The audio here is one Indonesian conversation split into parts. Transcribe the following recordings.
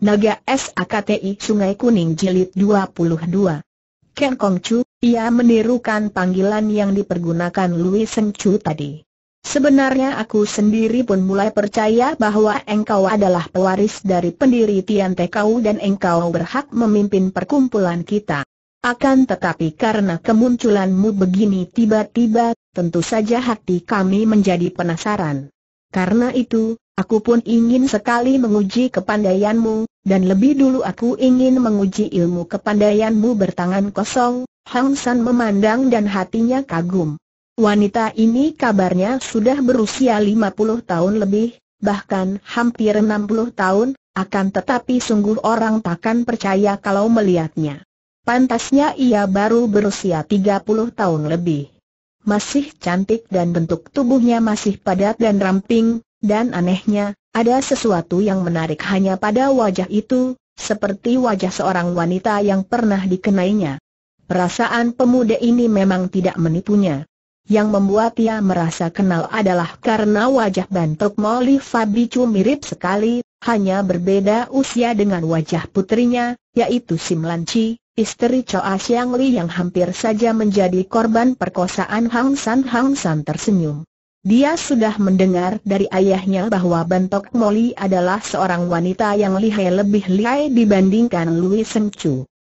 Naga SAKTI Sungai Kuning Jilid 22. Ken Kong Chu, ia menirukan panggilan yang dipergunakan Louis Seng Chu tadi. Sebenarnya aku sendiri pun mulai percaya bahwa engkau adalah pewaris dari pendiri Tian Tekau dan engkau berhak memimpin perkumpulan kita. Akan tetapi karena kemunculanmu begini tiba-tiba, tentu saja hati kami menjadi penasaran. Karena itu, Aku pun ingin sekali menguji kepandaianmu, dan lebih dulu aku ingin menguji ilmu kepandaianmu bertangan kosong, Hang San memandang dan hatinya kagum. Wanita ini kabarnya sudah berusia 50 tahun lebih, bahkan hampir 60 tahun, akan tetapi sungguh orang takkan percaya kalau melihatnya. Pantasnya ia baru berusia 30 tahun lebih. Masih cantik dan bentuk tubuhnya masih padat dan ramping, dan anehnya, ada sesuatu yang menarik hanya pada wajah itu, seperti wajah seorang wanita yang pernah dikenainya. Perasaan pemuda ini memang tidak menipunya. Yang membuat ia merasa kenal adalah karena wajah bantok Molly Fabicu mirip sekali, hanya berbeda usia dengan wajah putrinya, yaitu Sim Simlanci, istri Choa Siang Li yang hampir saja menjadi korban perkosaan Hang San Hang San tersenyum. Dia sudah mendengar dari ayahnya bahwa Bantok Moli adalah seorang wanita yang lihai lebih lihai dibandingkan Louis Seng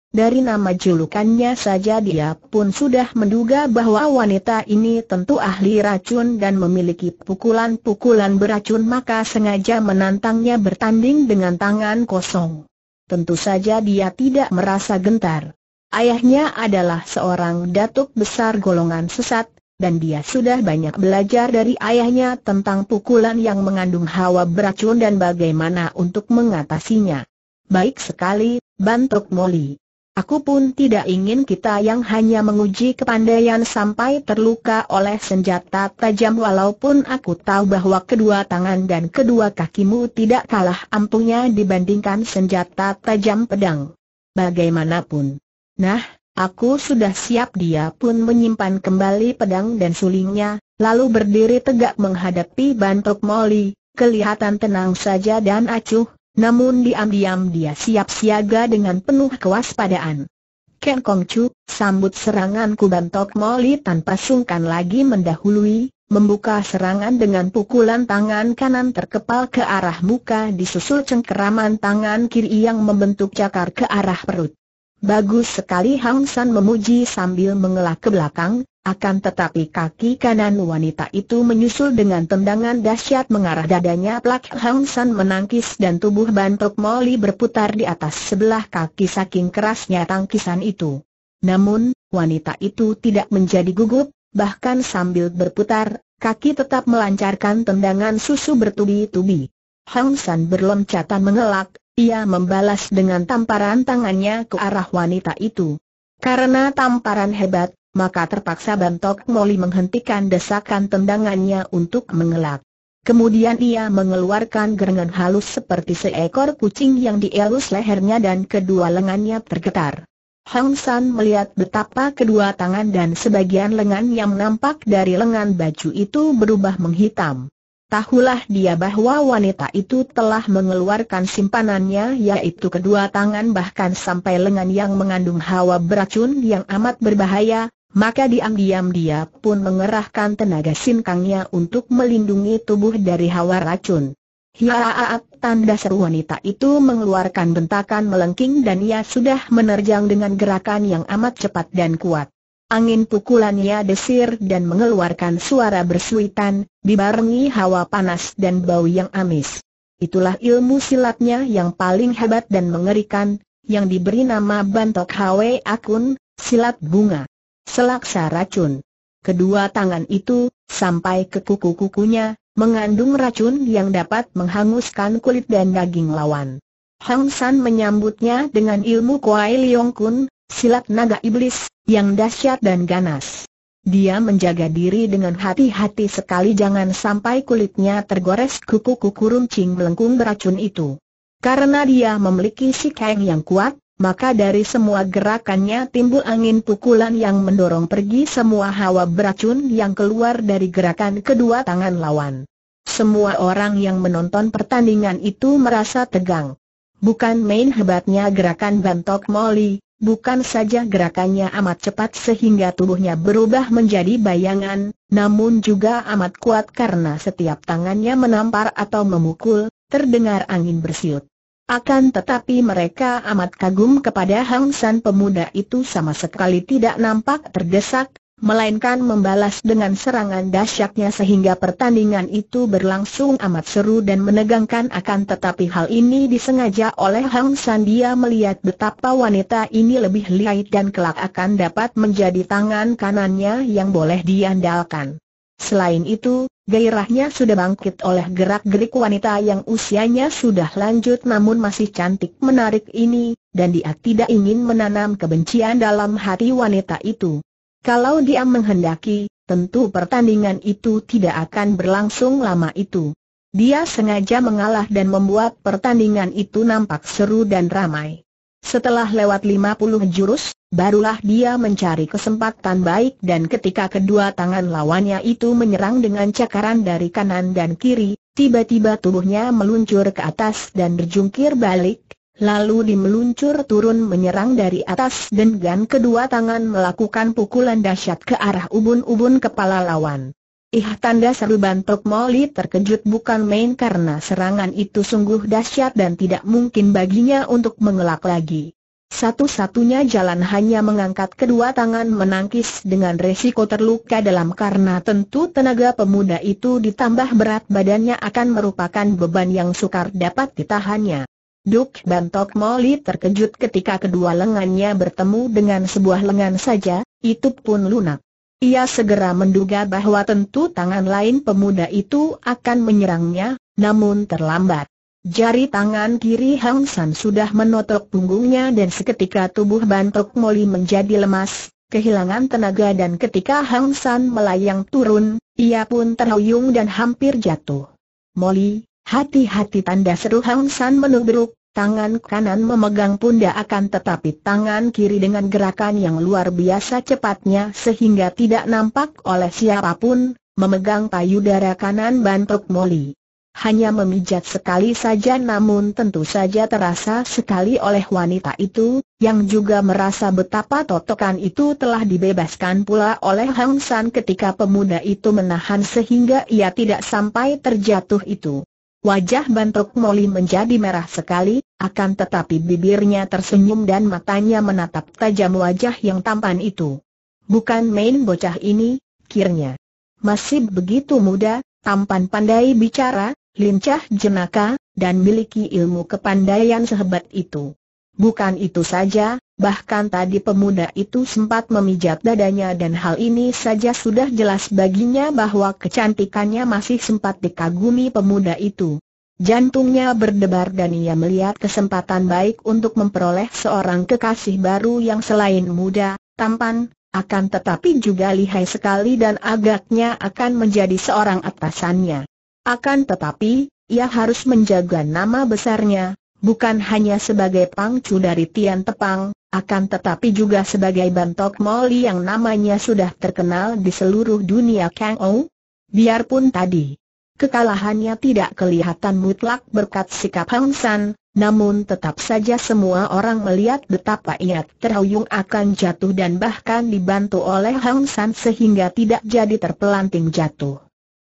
Dari nama julukannya saja dia pun sudah menduga bahwa wanita ini tentu ahli racun dan memiliki pukulan-pukulan beracun maka sengaja menantangnya bertanding dengan tangan kosong. Tentu saja dia tidak merasa gentar. Ayahnya adalah seorang datuk besar golongan sesat, dan dia sudah banyak belajar dari ayahnya tentang pukulan yang mengandung hawa beracun dan bagaimana untuk mengatasinya. Baik sekali, bantuk Moli. Aku pun tidak ingin kita yang hanya menguji kepandaian sampai terluka oleh senjata tajam walaupun aku tahu bahwa kedua tangan dan kedua kakimu tidak kalah ampuhnya dibandingkan senjata tajam pedang. Bagaimanapun. Nah, Aku sudah siap dia pun menyimpan kembali pedang dan sulingnya, lalu berdiri tegak menghadapi bantok molly. kelihatan tenang saja dan acuh, namun diam-diam dia siap siaga dengan penuh kewaspadaan. Ken Kong Chu, sambut seranganku bantok molly tanpa sungkan lagi mendahului, membuka serangan dengan pukulan tangan kanan terkepal ke arah muka disusul cengkeraman tangan kiri yang membentuk cakar ke arah perut. Bagus sekali Hang San memuji sambil mengelak ke belakang, akan tetapi kaki kanan wanita itu menyusul dengan tendangan dahsyat mengarah dadanya plak Hang San menangkis dan tubuh bantuk Molly berputar di atas sebelah kaki saking kerasnya tangkisan itu. Namun, wanita itu tidak menjadi gugup, bahkan sambil berputar, kaki tetap melancarkan tendangan susu bertubi-tubi. Hang San berloncatan mengelak, ia membalas dengan tamparan tangannya ke arah wanita itu. Karena tamparan hebat, maka terpaksa Bantok Moli menghentikan desakan tendangannya untuk mengelak. Kemudian ia mengeluarkan gerengan halus seperti seekor kucing yang dielus lehernya dan kedua lengannya tergetar. Hang San melihat betapa kedua tangan dan sebagian lengan yang nampak dari lengan baju itu berubah menghitam. Tahulah dia bahwa wanita itu telah mengeluarkan simpanannya yaitu kedua tangan bahkan sampai lengan yang mengandung hawa beracun yang amat berbahaya, maka diam-diam dia pun mengerahkan tenaga sinkangnya untuk melindungi tubuh dari hawa racun. Hiaaat tanda seru wanita itu mengeluarkan bentakan melengking dan ia sudah menerjang dengan gerakan yang amat cepat dan kuat. Angin pukulannya desir dan mengeluarkan suara bersuitan, dibarengi hawa panas dan bau yang amis. Itulah ilmu silatnya yang paling hebat dan mengerikan, yang diberi nama Bantok Hwe Akun, silat bunga. Selaksa racun. Kedua tangan itu, sampai ke kuku-kukunya, mengandung racun yang dapat menghanguskan kulit dan daging lawan. Hang San menyambutnya dengan ilmu Kuai Leong Kun, silat naga iblis, yang dahsyat dan ganas. Dia menjaga diri dengan hati-hati sekali jangan sampai kulitnya tergores kuku-kuku runcing melengkung beracun itu. Karena dia memiliki sikeng yang kuat, maka dari semua gerakannya timbul angin pukulan yang mendorong pergi semua hawa beracun yang keluar dari gerakan kedua tangan lawan. Semua orang yang menonton pertandingan itu merasa tegang. Bukan main hebatnya gerakan bantok Molly, Bukan saja gerakannya amat cepat sehingga tubuhnya berubah menjadi bayangan, namun juga amat kuat karena setiap tangannya menampar atau memukul, terdengar angin bersiut. Akan tetapi mereka amat kagum kepada Hang San pemuda itu sama sekali tidak nampak terdesak, melainkan membalas dengan serangan dahsyatnya sehingga pertandingan itu berlangsung amat seru dan menegangkan akan tetapi hal ini disengaja oleh Hang dia melihat betapa wanita ini lebih lihai dan kelak akan dapat menjadi tangan kanannya yang boleh diandalkan. Selain itu, gairahnya sudah bangkit oleh gerak-gerik wanita yang usianya sudah lanjut namun masih cantik menarik ini, dan dia tidak ingin menanam kebencian dalam hati wanita itu. Kalau dia menghendaki, tentu pertandingan itu tidak akan berlangsung lama itu. Dia sengaja mengalah dan membuat pertandingan itu nampak seru dan ramai. Setelah lewat 50 jurus, barulah dia mencari kesempatan baik dan ketika kedua tangan lawannya itu menyerang dengan cakaran dari kanan dan kiri, tiba-tiba tubuhnya meluncur ke atas dan berjungkir balik, lalu dimeluncur turun menyerang dari atas dengan kedua tangan melakukan pukulan dahsyat ke arah ubun-ubun kepala lawan. Ih tanda seru bantuk Molly terkejut bukan main karena serangan itu sungguh dahsyat dan tidak mungkin baginya untuk mengelak lagi. Satu-satunya jalan hanya mengangkat kedua tangan menangkis dengan resiko terluka dalam karena tentu tenaga pemuda itu ditambah berat badannya akan merupakan beban yang sukar dapat ditahannya. Duk Bantok Moli terkejut ketika kedua lengannya bertemu dengan sebuah lengan saja, itu pun lunak. Ia segera menduga bahwa tentu tangan lain pemuda itu akan menyerangnya, namun terlambat. Jari tangan kiri Hang San sudah menotok punggungnya dan seketika tubuh Bantok Moli menjadi lemas, kehilangan tenaga dan ketika Hang San melayang turun, ia pun terhuyung dan hampir jatuh. Moli, hati-hati tanda seru Hang San menubruk, Tangan kanan memegang pundak akan tetapi tangan kiri dengan gerakan yang luar biasa cepatnya sehingga tidak nampak oleh siapapun, memegang payudara kanan bantuk Molly. Hanya memijat sekali saja namun tentu saja terasa sekali oleh wanita itu, yang juga merasa betapa totokan itu telah dibebaskan pula oleh Hang San ketika pemuda itu menahan sehingga ia tidak sampai terjatuh itu. Wajah Bantok Moli menjadi merah sekali, akan tetapi bibirnya tersenyum dan matanya menatap tajam wajah yang tampan itu. Bukan main bocah ini, kirnya. Masih begitu muda, tampan pandai bicara, lincah jenaka, dan miliki ilmu kepandaian sehebat itu. Bukan itu saja, bahkan tadi pemuda itu sempat memijat dadanya dan hal ini saja sudah jelas baginya bahwa kecantikannya masih sempat dikagumi pemuda itu. Jantungnya berdebar dan ia melihat kesempatan baik untuk memperoleh seorang kekasih baru yang selain muda, tampan, akan tetapi juga lihai sekali dan agaknya akan menjadi seorang atasannya. Akan tetapi, ia harus menjaga nama besarnya, bukan hanya sebagai pangcu dari Tian Tepang, akan tetapi juga sebagai bantok molly yang namanya sudah terkenal di seluruh dunia Kang Ou. Biarpun tadi kekalahannya tidak kelihatan mutlak berkat sikap Hang San, namun tetap saja semua orang melihat betapa ia terhuyung akan jatuh dan bahkan dibantu oleh Hang San sehingga tidak jadi terpelanting jatuh.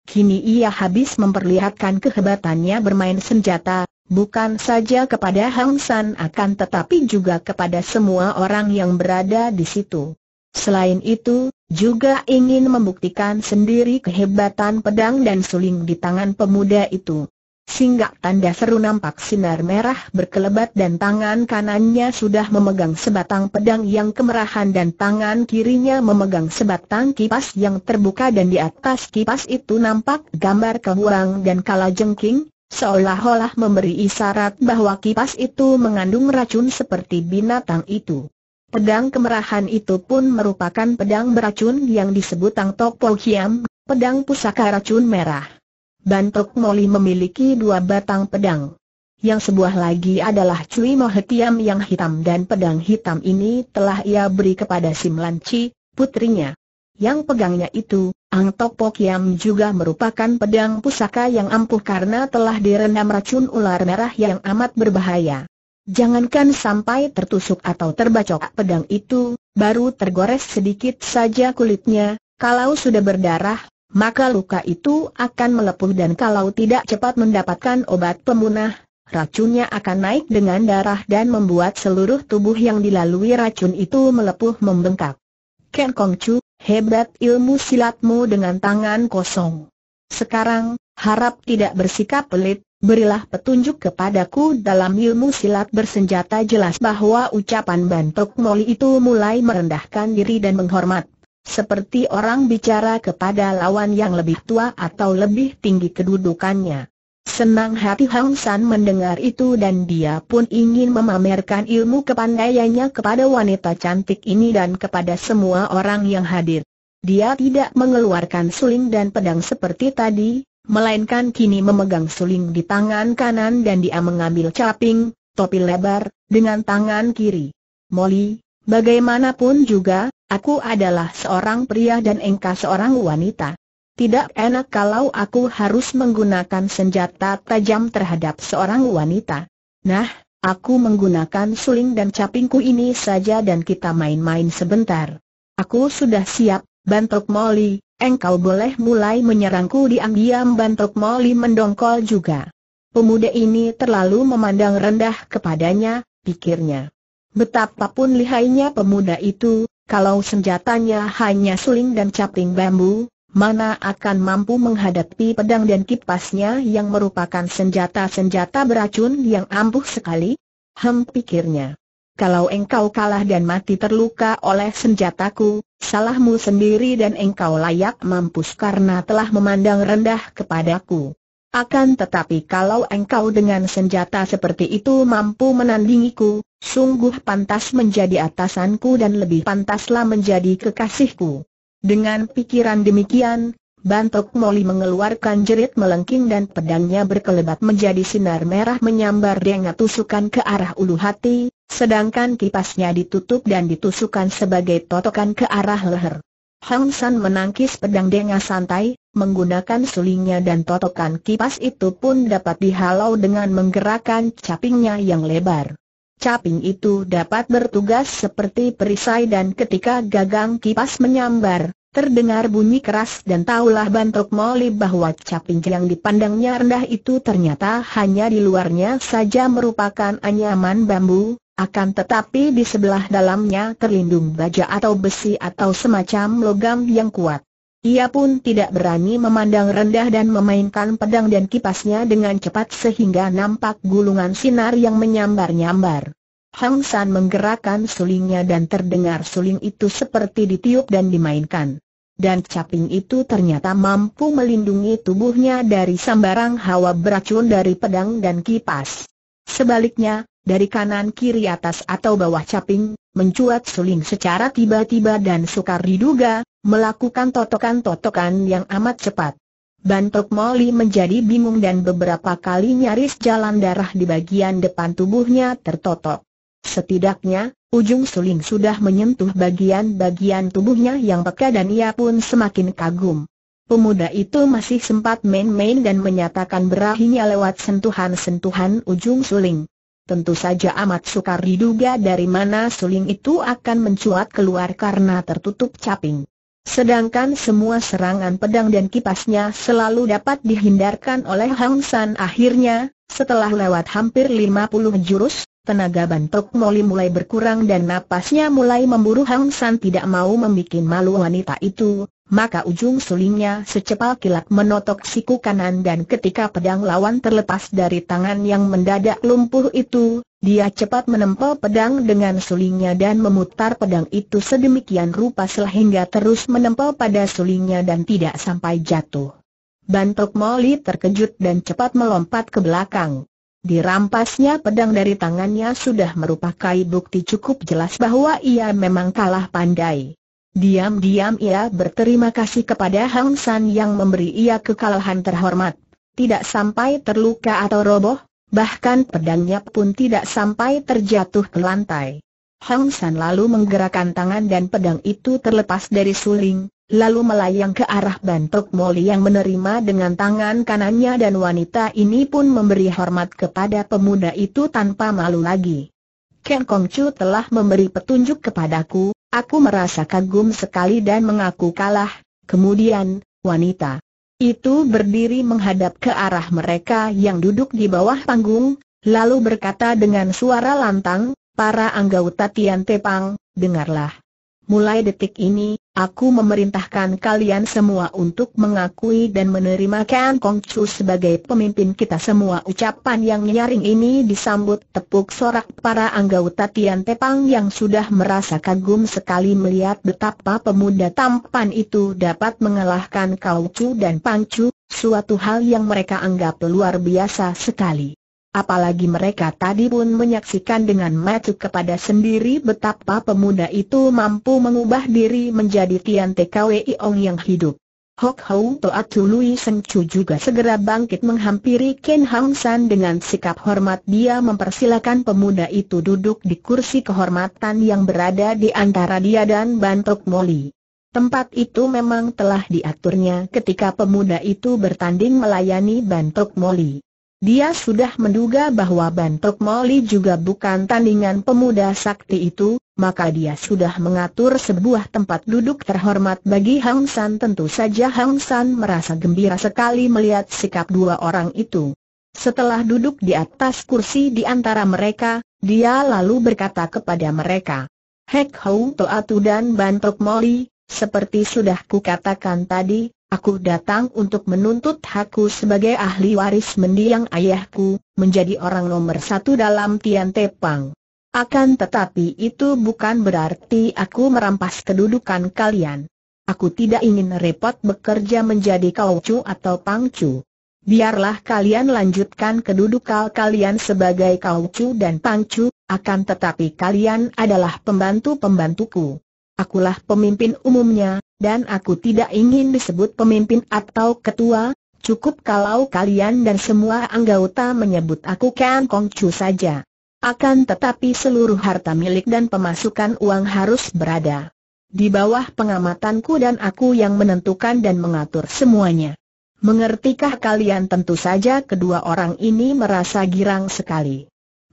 Kini ia habis memperlihatkan kehebatannya bermain senjata, Bukan saja kepada Hang San akan tetapi juga kepada semua orang yang berada di situ. Selain itu, juga ingin membuktikan sendiri kehebatan pedang dan suling di tangan pemuda itu. Singgah tanda seru nampak sinar merah berkelebat dan tangan kanannya sudah memegang sebatang pedang yang kemerahan dan tangan kirinya memegang sebatang kipas yang terbuka dan di atas kipas itu nampak gambar kehuang dan kalajengking, Seolah-olah memberi isyarat bahwa kipas itu mengandung racun seperti binatang itu. Pedang kemerahan itu pun merupakan pedang beracun yang disebut Tang Tok Po Hiam, pedang pusaka racun merah. Bantok Moli memiliki dua batang pedang. Yang sebuah lagi adalah Cui Mo Hetiam yang hitam dan pedang hitam ini telah ia beri kepada Sim Chi, putrinya. Yang pegangnya itu, Ang Topo Kiam juga merupakan pedang pusaka yang ampuh karena telah direndam racun ular merah yang amat berbahaya. Jangankan sampai tertusuk atau terbacok pedang itu, baru tergores sedikit saja kulitnya, kalau sudah berdarah, maka luka itu akan melepuh dan kalau tidak cepat mendapatkan obat pemunah, racunnya akan naik dengan darah dan membuat seluruh tubuh yang dilalui racun itu melepuh membengkak. Ken Kong Chu, Hebat ilmu silatmu dengan tangan kosong. Sekarang, harap tidak bersikap pelit, berilah petunjuk kepadaku dalam ilmu silat bersenjata jelas bahwa ucapan Bantok Moli itu mulai merendahkan diri dan menghormat. Seperti orang bicara kepada lawan yang lebih tua atau lebih tinggi kedudukannya. Senang hati Hang San mendengar itu dan dia pun ingin memamerkan ilmu kepandaiannya kepada wanita cantik ini dan kepada semua orang yang hadir. Dia tidak mengeluarkan suling dan pedang seperti tadi, melainkan kini memegang suling di tangan kanan dan dia mengambil caping, topi lebar, dengan tangan kiri. Molly, bagaimanapun juga, aku adalah seorang pria dan engkau seorang wanita. Tidak enak kalau aku harus menggunakan senjata tajam terhadap seorang wanita. Nah, aku menggunakan suling dan capingku ini saja dan kita main-main sebentar. Aku sudah siap, bantok Molly, engkau boleh mulai menyerangku diam-diam bantok Molly mendongkol juga. Pemuda ini terlalu memandang rendah kepadanya, pikirnya. Betapapun lihainya pemuda itu, kalau senjatanya hanya suling dan caping bambu, mana akan mampu menghadapi pedang dan kipasnya yang merupakan senjata-senjata beracun yang ampuh sekali? Hem pikirnya. Kalau engkau kalah dan mati terluka oleh senjataku, salahmu sendiri dan engkau layak mampus karena telah memandang rendah kepadaku. Akan tetapi kalau engkau dengan senjata seperti itu mampu menandingiku, sungguh pantas menjadi atasanku dan lebih pantaslah menjadi kekasihku. Dengan pikiran demikian, Bantok Moli mengeluarkan jerit melengking dan pedangnya berkelebat menjadi sinar merah menyambar dengan tusukan ke arah ulu hati, sedangkan kipasnya ditutup dan ditusukan sebagai totokan ke arah leher. Hang San menangkis pedang dengan santai, menggunakan sulingnya dan totokan kipas itu pun dapat dihalau dengan menggerakkan capingnya yang lebar. Caping itu dapat bertugas seperti perisai dan ketika gagang kipas menyambar, terdengar bunyi keras dan taulah bantok Moli bahwa caping yang dipandangnya rendah itu ternyata hanya di luarnya saja merupakan anyaman bambu, akan tetapi di sebelah dalamnya terlindung baja atau besi atau semacam logam yang kuat. Ia pun tidak berani memandang rendah dan memainkan pedang dan kipasnya dengan cepat sehingga nampak gulungan sinar yang menyambar-nyambar. Hang San menggerakkan sulingnya dan terdengar suling itu seperti ditiup dan dimainkan. Dan caping itu ternyata mampu melindungi tubuhnya dari sambarang hawa beracun dari pedang dan kipas. Sebaliknya, dari kanan kiri atas atau bawah caping, mencuat suling secara tiba-tiba dan sukar diduga, melakukan totokan-totokan yang amat cepat. Bantok Moli menjadi bingung dan beberapa kali nyaris jalan darah di bagian depan tubuhnya tertotok. Setidaknya, ujung suling sudah menyentuh bagian-bagian tubuhnya yang peka dan ia pun semakin kagum. Pemuda itu masih sempat main-main dan menyatakan berahinya lewat sentuhan-sentuhan ujung suling. Tentu saja amat sukar diduga dari mana suling itu akan mencuat keluar karena tertutup caping. Sedangkan semua serangan pedang dan kipasnya selalu dapat dihindarkan oleh Hang San akhirnya, setelah lewat hampir lima puluh jurus, Tenaga bantok Moli mulai berkurang dan napasnya mulai memburu Hang San tidak mau membuat malu wanita itu, maka ujung sulingnya secepat kilat menotok siku kanan dan ketika pedang lawan terlepas dari tangan yang mendadak lumpuh itu, dia cepat menempel pedang dengan sulingnya dan memutar pedang itu sedemikian rupa sehingga terus menempel pada sulingnya dan tidak sampai jatuh. Bantok Moli terkejut dan cepat melompat ke belakang. Dirampasnya pedang dari tangannya sudah merupakan bukti cukup jelas bahwa ia memang kalah pandai. Diam-diam ia berterima kasih kepada Hang San yang memberi ia kekalahan terhormat. Tidak sampai terluka atau roboh, bahkan pedangnya pun tidak sampai terjatuh ke lantai. Hang San lalu menggerakkan tangan dan pedang itu terlepas dari suling, lalu melayang ke arah bantok Moli yang menerima dengan tangan kanannya dan wanita ini pun memberi hormat kepada pemuda itu tanpa malu lagi. Ken Kong Chu telah memberi petunjuk kepadaku, aku merasa kagum sekali dan mengaku kalah, kemudian, wanita itu berdiri menghadap ke arah mereka yang duduk di bawah panggung, lalu berkata dengan suara lantang, para anggota Tian Tepang, dengarlah. Mulai detik ini, Aku memerintahkan kalian semua untuk mengakui dan menerima Kang Kong Chu sebagai pemimpin kita semua Ucapan yang nyaring ini disambut tepuk sorak para anggota Tian Tepang yang sudah merasa kagum sekali melihat betapa pemuda tampan itu dapat mengalahkan Kau Chu dan Pang Chu Suatu hal yang mereka anggap luar biasa sekali Apalagi mereka tadi pun menyaksikan dengan mata kepada sendiri betapa pemuda itu mampu mengubah diri menjadi Tian TKWI Ong yang hidup. Hok Hou Toat Lui Seng Chu juga segera bangkit menghampiri Ken Hang San dengan sikap hormat dia mempersilakan pemuda itu duduk di kursi kehormatan yang berada di antara dia dan Bantok Moli. Tempat itu memang telah diaturnya ketika pemuda itu bertanding melayani Bantok Moli. Dia sudah menduga bahwa Bantok Moli juga bukan tandingan pemuda sakti itu, maka dia sudah mengatur sebuah tempat duduk terhormat bagi Hang San. Tentu saja Hang San merasa gembira sekali melihat sikap dua orang itu. Setelah duduk di atas kursi di antara mereka, dia lalu berkata kepada mereka, Hek Hou Toatu dan Bantok Moli, seperti sudah kukatakan tadi, Aku datang untuk menuntut hakku sebagai ahli waris mendiang ayahku, menjadi orang nomor satu dalam Tian Tepang. Akan tetapi itu bukan berarti aku merampas kedudukan kalian. Aku tidak ingin repot bekerja menjadi kaucu atau pangcu. Biarlah kalian lanjutkan kedudukan kalian sebagai kaucu dan pangcu, akan tetapi kalian adalah pembantu-pembantuku. Akulah pemimpin umumnya, dan aku tidak ingin disebut pemimpin atau ketua, cukup kalau kalian dan semua anggota menyebut aku Kan Kong Chu saja. Akan tetapi seluruh harta milik dan pemasukan uang harus berada di bawah pengamatanku dan aku yang menentukan dan mengatur semuanya. Mengertikah kalian tentu saja kedua orang ini merasa girang sekali.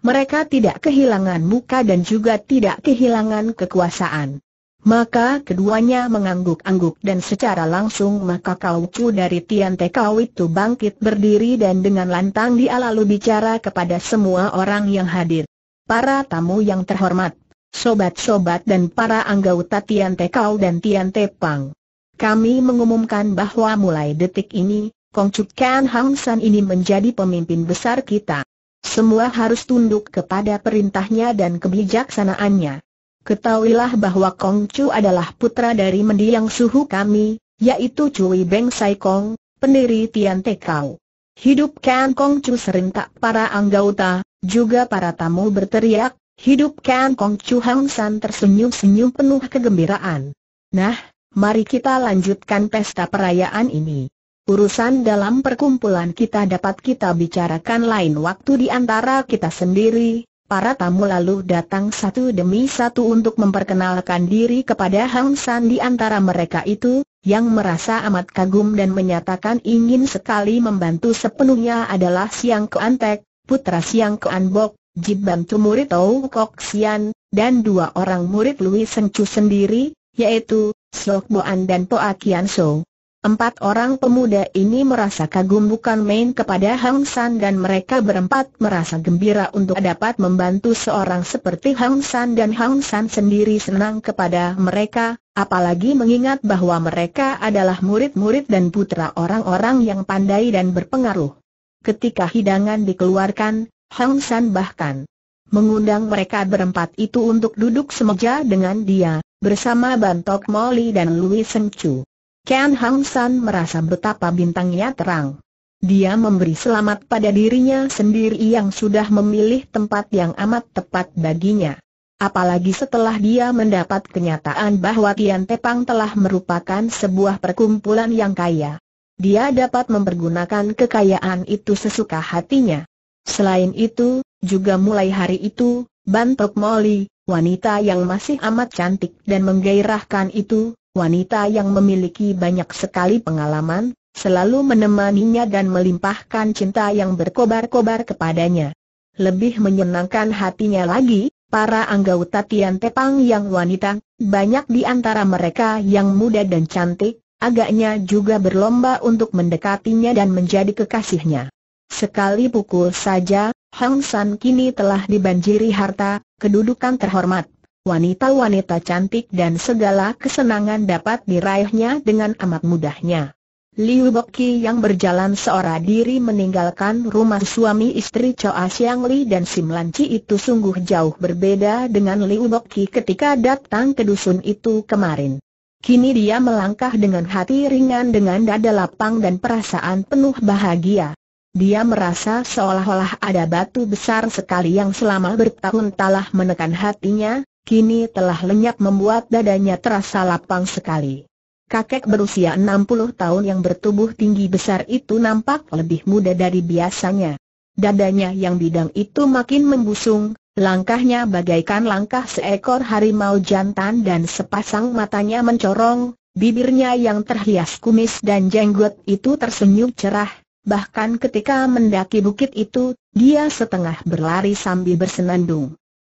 Mereka tidak kehilangan muka dan juga tidak kehilangan kekuasaan. Maka keduanya mengangguk-angguk dan secara langsung maka Kau dari Tian Te Tekau itu bangkit berdiri dan dengan lantang dia lalu bicara kepada semua orang yang hadir. Para tamu yang terhormat, sobat-sobat dan para anggota Tian Te Tekau dan Tian Te Pang. Kami mengumumkan bahwa mulai detik ini, Kong Chuk Kan Hang San ini menjadi pemimpin besar kita. Semua harus tunduk kepada perintahnya dan kebijaksanaannya. Ketahuilah bahwa Kong Chu adalah putra dari mendiang suhu kami, yaitu Cui Beng Sai Kong, pendiri Tian Te Kau. Hidupkan Kong Chu serentak para anggota, juga para tamu berteriak, hidupkan Kong Chu Hang San tersenyum-senyum penuh kegembiraan. Nah, mari kita lanjutkan pesta perayaan ini. Urusan dalam perkumpulan kita dapat kita bicarakan lain waktu di antara kita sendiri, Para tamu lalu datang satu demi satu untuk memperkenalkan diri kepada Hang San di antara mereka itu, yang merasa amat kagum dan menyatakan ingin sekali membantu sepenuhnya adalah Siang Keantek, putra Siang Keanbok, Bantu murid Tau Kok Sian, dan dua orang murid Louis Chu sendiri, yaitu Sok Boan dan Poa Kian So. Empat orang pemuda ini merasa kagum bukan main kepada Hang San dan mereka berempat merasa gembira untuk dapat membantu seorang seperti Hang San dan Hang San sendiri senang kepada mereka, apalagi mengingat bahwa mereka adalah murid-murid dan putra orang-orang yang pandai dan berpengaruh. Ketika hidangan dikeluarkan, Hang San bahkan mengundang mereka berempat itu untuk duduk semeja dengan dia, bersama Bantok Moli dan Louis Seng Chu. Ken Hang San merasa betapa bintangnya terang. Dia memberi selamat pada dirinya sendiri yang sudah memilih tempat yang amat tepat baginya. Apalagi setelah dia mendapat kenyataan bahwa Tian Tepang telah merupakan sebuah perkumpulan yang kaya. Dia dapat mempergunakan kekayaan itu sesuka hatinya. Selain itu, juga mulai hari itu, Bantok Molly, wanita yang masih amat cantik dan menggairahkan itu, wanita yang memiliki banyak sekali pengalaman, selalu menemaninya dan melimpahkan cinta yang berkobar-kobar kepadanya. Lebih menyenangkan hatinya lagi, para anggota Tian Tepang yang wanita, banyak di antara mereka yang muda dan cantik, agaknya juga berlomba untuk mendekatinya dan menjadi kekasihnya. Sekali pukul saja, Hang San kini telah dibanjiri harta, kedudukan terhormat, wanita-wanita cantik dan segala kesenangan dapat diraihnya dengan amat mudahnya. Liu Boki yang berjalan seorang diri meninggalkan rumah suami istri Choa Siang Li dan Sim Chi itu sungguh jauh berbeda dengan Liu Boki ketika datang ke dusun itu kemarin. Kini dia melangkah dengan hati ringan dengan dada lapang dan perasaan penuh bahagia. Dia merasa seolah-olah ada batu besar sekali yang selama bertahun telah menekan hatinya, kini telah lenyap membuat dadanya terasa lapang sekali. Kakek berusia 60 tahun yang bertubuh tinggi besar itu nampak lebih muda dari biasanya. Dadanya yang bidang itu makin membusung, langkahnya bagaikan langkah seekor harimau jantan dan sepasang matanya mencorong, bibirnya yang terhias kumis dan jenggot itu tersenyum cerah, bahkan ketika mendaki bukit itu, dia setengah berlari sambil bersenandung.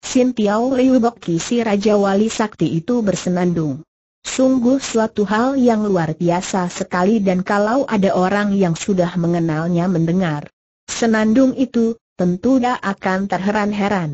Sin Tiao Liu Boki si Raja Wali Sakti itu bersenandung. Sungguh suatu hal yang luar biasa sekali dan kalau ada orang yang sudah mengenalnya mendengar senandung itu, tentu tak akan terheran-heran.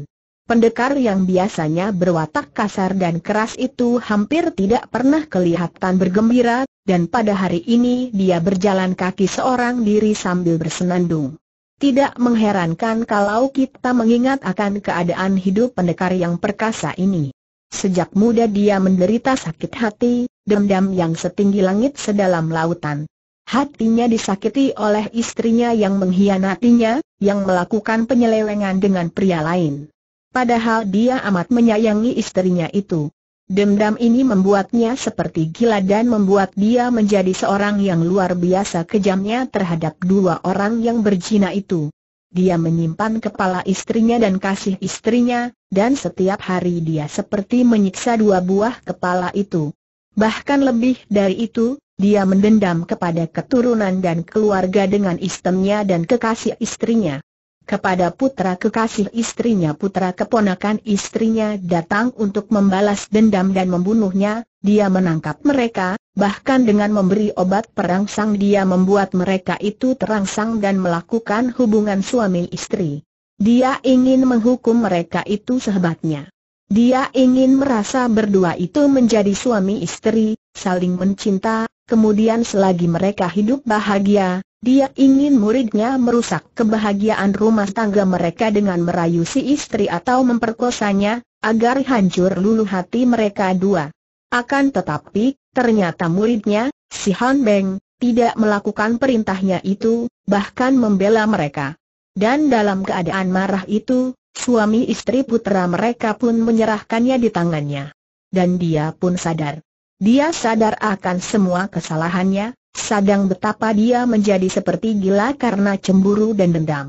Pendekar yang biasanya berwatak kasar dan keras itu hampir tidak pernah kelihatan bergembira, dan pada hari ini dia berjalan kaki seorang diri sambil bersenandung. Tidak mengherankan kalau kita mengingat akan keadaan hidup pendekar yang perkasa ini. Sejak muda dia menderita sakit hati, dendam yang setinggi langit sedalam lautan. Hatinya disakiti oleh istrinya yang mengkhianatinya, yang melakukan penyelewengan dengan pria lain. Padahal dia amat menyayangi istrinya itu. Dendam ini membuatnya seperti gila dan membuat dia menjadi seorang yang luar biasa kejamnya terhadap dua orang yang berjina itu. Dia menyimpan kepala istrinya dan kasih istrinya, dan setiap hari dia seperti menyiksa dua buah kepala itu. Bahkan lebih dari itu, dia mendendam kepada keturunan dan keluarga dengan istemnya dan kekasih istrinya kepada putra kekasih istrinya putra keponakan istrinya datang untuk membalas dendam dan membunuhnya, dia menangkap mereka, bahkan dengan memberi obat perangsang dia membuat mereka itu terangsang dan melakukan hubungan suami istri. Dia ingin menghukum mereka itu sehebatnya. Dia ingin merasa berdua itu menjadi suami istri, saling mencinta, kemudian selagi mereka hidup bahagia, dia ingin muridnya merusak kebahagiaan rumah tangga mereka dengan merayu si istri atau memperkosanya, agar hancur luluh hati mereka dua. Akan tetapi, ternyata muridnya, si Han Beng, tidak melakukan perintahnya itu, bahkan membela mereka. Dan dalam keadaan marah itu, suami istri putra mereka pun menyerahkannya di tangannya. Dan dia pun sadar. Dia sadar akan semua kesalahannya, Sadang betapa dia menjadi seperti gila karena cemburu dan dendam.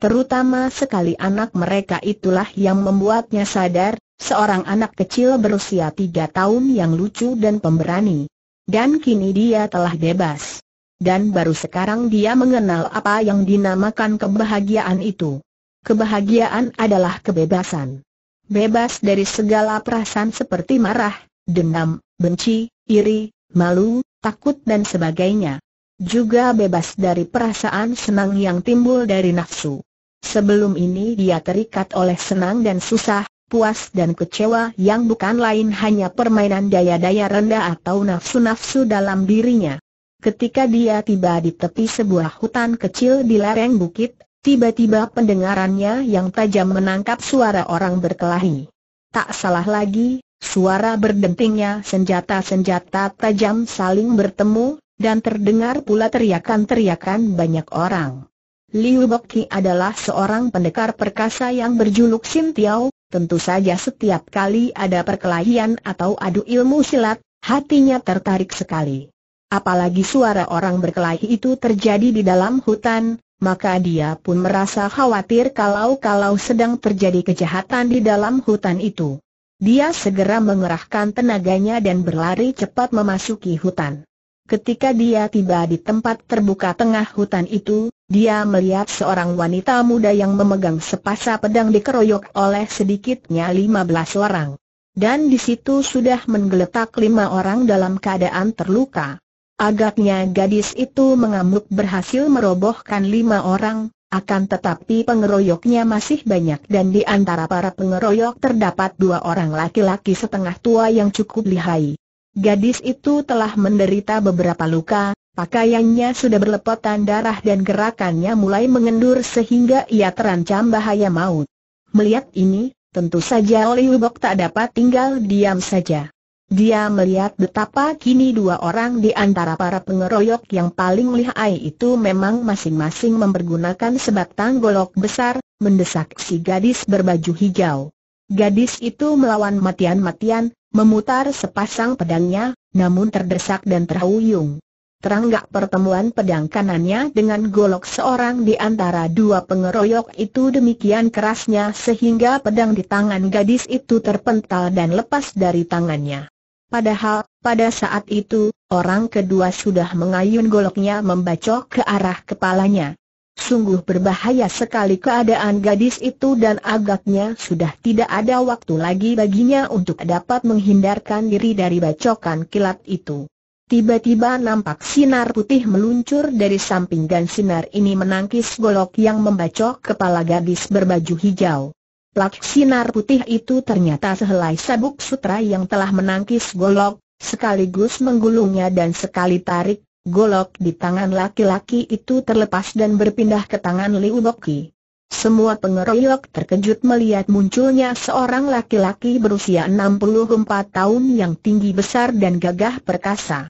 Terutama sekali anak mereka itulah yang membuatnya sadar, seorang anak kecil berusia tiga tahun yang lucu dan pemberani. Dan kini dia telah bebas. Dan baru sekarang dia mengenal apa yang dinamakan kebahagiaan itu. Kebahagiaan adalah kebebasan. Bebas dari segala perasaan seperti marah, dendam, benci, iri, malu, takut dan sebagainya. Juga bebas dari perasaan senang yang timbul dari nafsu. Sebelum ini dia terikat oleh senang dan susah, puas dan kecewa yang bukan lain hanya permainan daya-daya rendah atau nafsu-nafsu dalam dirinya. Ketika dia tiba di tepi sebuah hutan kecil di lereng bukit, tiba-tiba pendengarannya yang tajam menangkap suara orang berkelahi. Tak salah lagi, Suara berdentingnya senjata-senjata tajam saling bertemu, dan terdengar pula teriakan-teriakan banyak orang. Liu Bokki adalah seorang pendekar perkasa yang berjuluk Sin Tiao, tentu saja setiap kali ada perkelahian atau adu ilmu silat, hatinya tertarik sekali. Apalagi suara orang berkelahi itu terjadi di dalam hutan, maka dia pun merasa khawatir kalau-kalau sedang terjadi kejahatan di dalam hutan itu. Dia segera mengerahkan tenaganya dan berlari cepat memasuki hutan. Ketika dia tiba di tempat terbuka tengah hutan itu, dia melihat seorang wanita muda yang memegang sepasa pedang dikeroyok oleh sedikitnya lima belas orang. Dan di situ sudah menggeletak lima orang dalam keadaan terluka. Agaknya gadis itu mengamuk berhasil merobohkan lima orang, akan tetapi pengeroyoknya masih banyak dan di antara para pengeroyok terdapat dua orang laki-laki setengah tua yang cukup lihai. Gadis itu telah menderita beberapa luka, pakaiannya sudah berlepotan darah dan gerakannya mulai mengendur sehingga ia terancam bahaya maut. Melihat ini, tentu saja Oliwibok tak dapat tinggal diam saja. Dia melihat betapa kini dua orang di antara para pengeroyok yang paling lihai itu memang masing-masing mempergunakan sebatang golok besar, mendesak si gadis berbaju hijau. Gadis itu melawan matian-matian, memutar sepasang pedangnya, namun terdesak dan terhuyung. Teranggak pertemuan pedang kanannya dengan golok seorang di antara dua pengeroyok itu demikian kerasnya sehingga pedang di tangan gadis itu terpental dan lepas dari tangannya. Padahal, pada saat itu, orang kedua sudah mengayun goloknya membacok ke arah kepalanya. Sungguh berbahaya sekali keadaan gadis itu dan agaknya sudah tidak ada waktu lagi baginya untuk dapat menghindarkan diri dari bacokan kilat itu. Tiba-tiba nampak sinar putih meluncur dari samping dan sinar ini menangkis golok yang membacok kepala gadis berbaju hijau sinar putih itu ternyata sehelai sabuk sutra yang telah menangkis golok, sekaligus menggulungnya dan sekali tarik, golok di tangan laki-laki itu terlepas dan berpindah ke tangan Liu Boki. Semua pengeroyok terkejut melihat munculnya seorang laki-laki berusia 64 tahun yang tinggi besar dan gagah perkasa.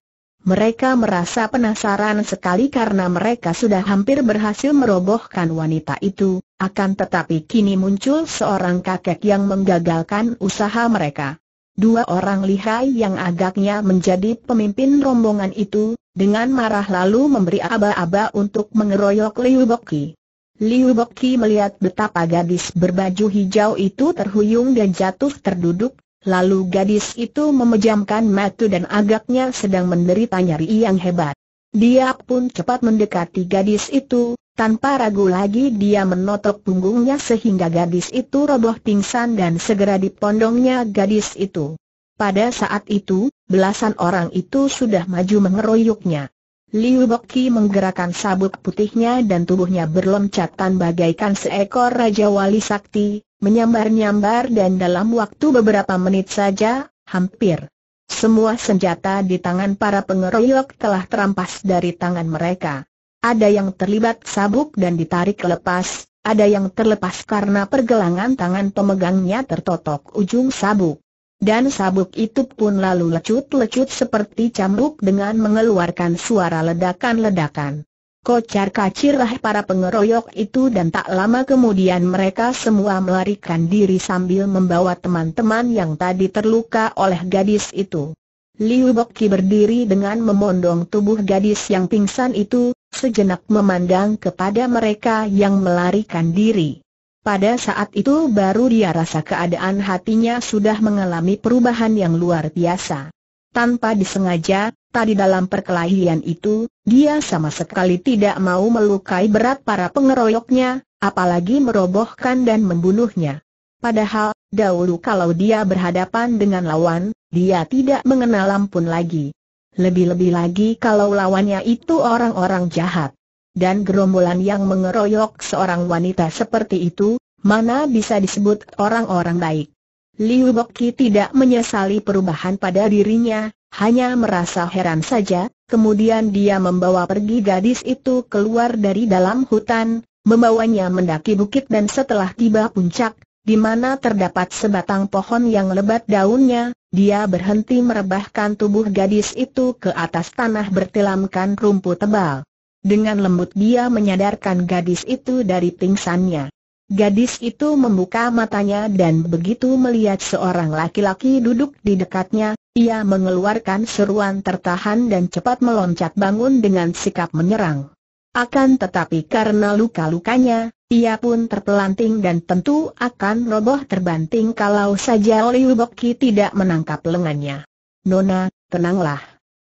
Mereka merasa penasaran sekali karena mereka sudah hampir berhasil merobohkan wanita itu, akan tetapi kini muncul seorang kakek yang menggagalkan usaha mereka. Dua orang lihai yang agaknya menjadi pemimpin rombongan itu, dengan marah lalu memberi aba-aba untuk mengeroyok Liu Boki. Liu Boki melihat betapa gadis berbaju hijau itu terhuyung dan jatuh terduduk, Lalu gadis itu memejamkan mata dan agaknya sedang menderita nyeri yang hebat. Dia pun cepat mendekati gadis itu, tanpa ragu lagi dia menotok punggungnya sehingga gadis itu roboh pingsan dan segera dipondongnya gadis itu. Pada saat itu, belasan orang itu sudah maju mengeroyoknya. Liu Boki menggerakkan sabuk putihnya dan tubuhnya berloncatan bagaikan seekor Raja Wali Sakti, menyambar-nyambar dan dalam waktu beberapa menit saja, hampir semua senjata di tangan para pengeroyok telah terampas dari tangan mereka. Ada yang terlibat sabuk dan ditarik lepas, ada yang terlepas karena pergelangan tangan pemegangnya tertotok ujung sabuk. Dan sabuk itu pun lalu lecut-lecut seperti cambuk dengan mengeluarkan suara ledakan-ledakan. Kocar kacirlah para pengeroyok itu dan tak lama kemudian mereka semua melarikan diri sambil membawa teman-teman yang tadi terluka oleh gadis itu. Liu Boki berdiri dengan memondong tubuh gadis yang pingsan itu, sejenak memandang kepada mereka yang melarikan diri. Pada saat itu baru dia rasa keadaan hatinya sudah mengalami perubahan yang luar biasa. Tanpa disengaja, serta di dalam perkelahian itu, dia sama sekali tidak mau melukai berat para pengeroyoknya, apalagi merobohkan dan membunuhnya. Padahal, dahulu kalau dia berhadapan dengan lawan, dia tidak mengenal ampun lagi. Lebih-lebih lagi kalau lawannya itu orang-orang jahat. Dan gerombolan yang mengeroyok seorang wanita seperti itu, mana bisa disebut orang-orang baik. Liu Boki tidak menyesali perubahan pada dirinya, hanya merasa heran saja, kemudian dia membawa pergi gadis itu keluar dari dalam hutan, membawanya mendaki bukit dan setelah tiba puncak, di mana terdapat sebatang pohon yang lebat daunnya, dia berhenti merebahkan tubuh gadis itu ke atas tanah bertilamkan rumput tebal. Dengan lembut dia menyadarkan gadis itu dari pingsannya. Gadis itu membuka matanya dan begitu melihat seorang laki-laki duduk di dekatnya ia mengeluarkan seruan tertahan dan cepat meloncat bangun dengan sikap menyerang. Akan tetapi karena luka-lukanya, ia pun terpelanting dan tentu akan roboh terbanting kalau saja Liu Boki tidak menangkap lengannya. Nona, tenanglah.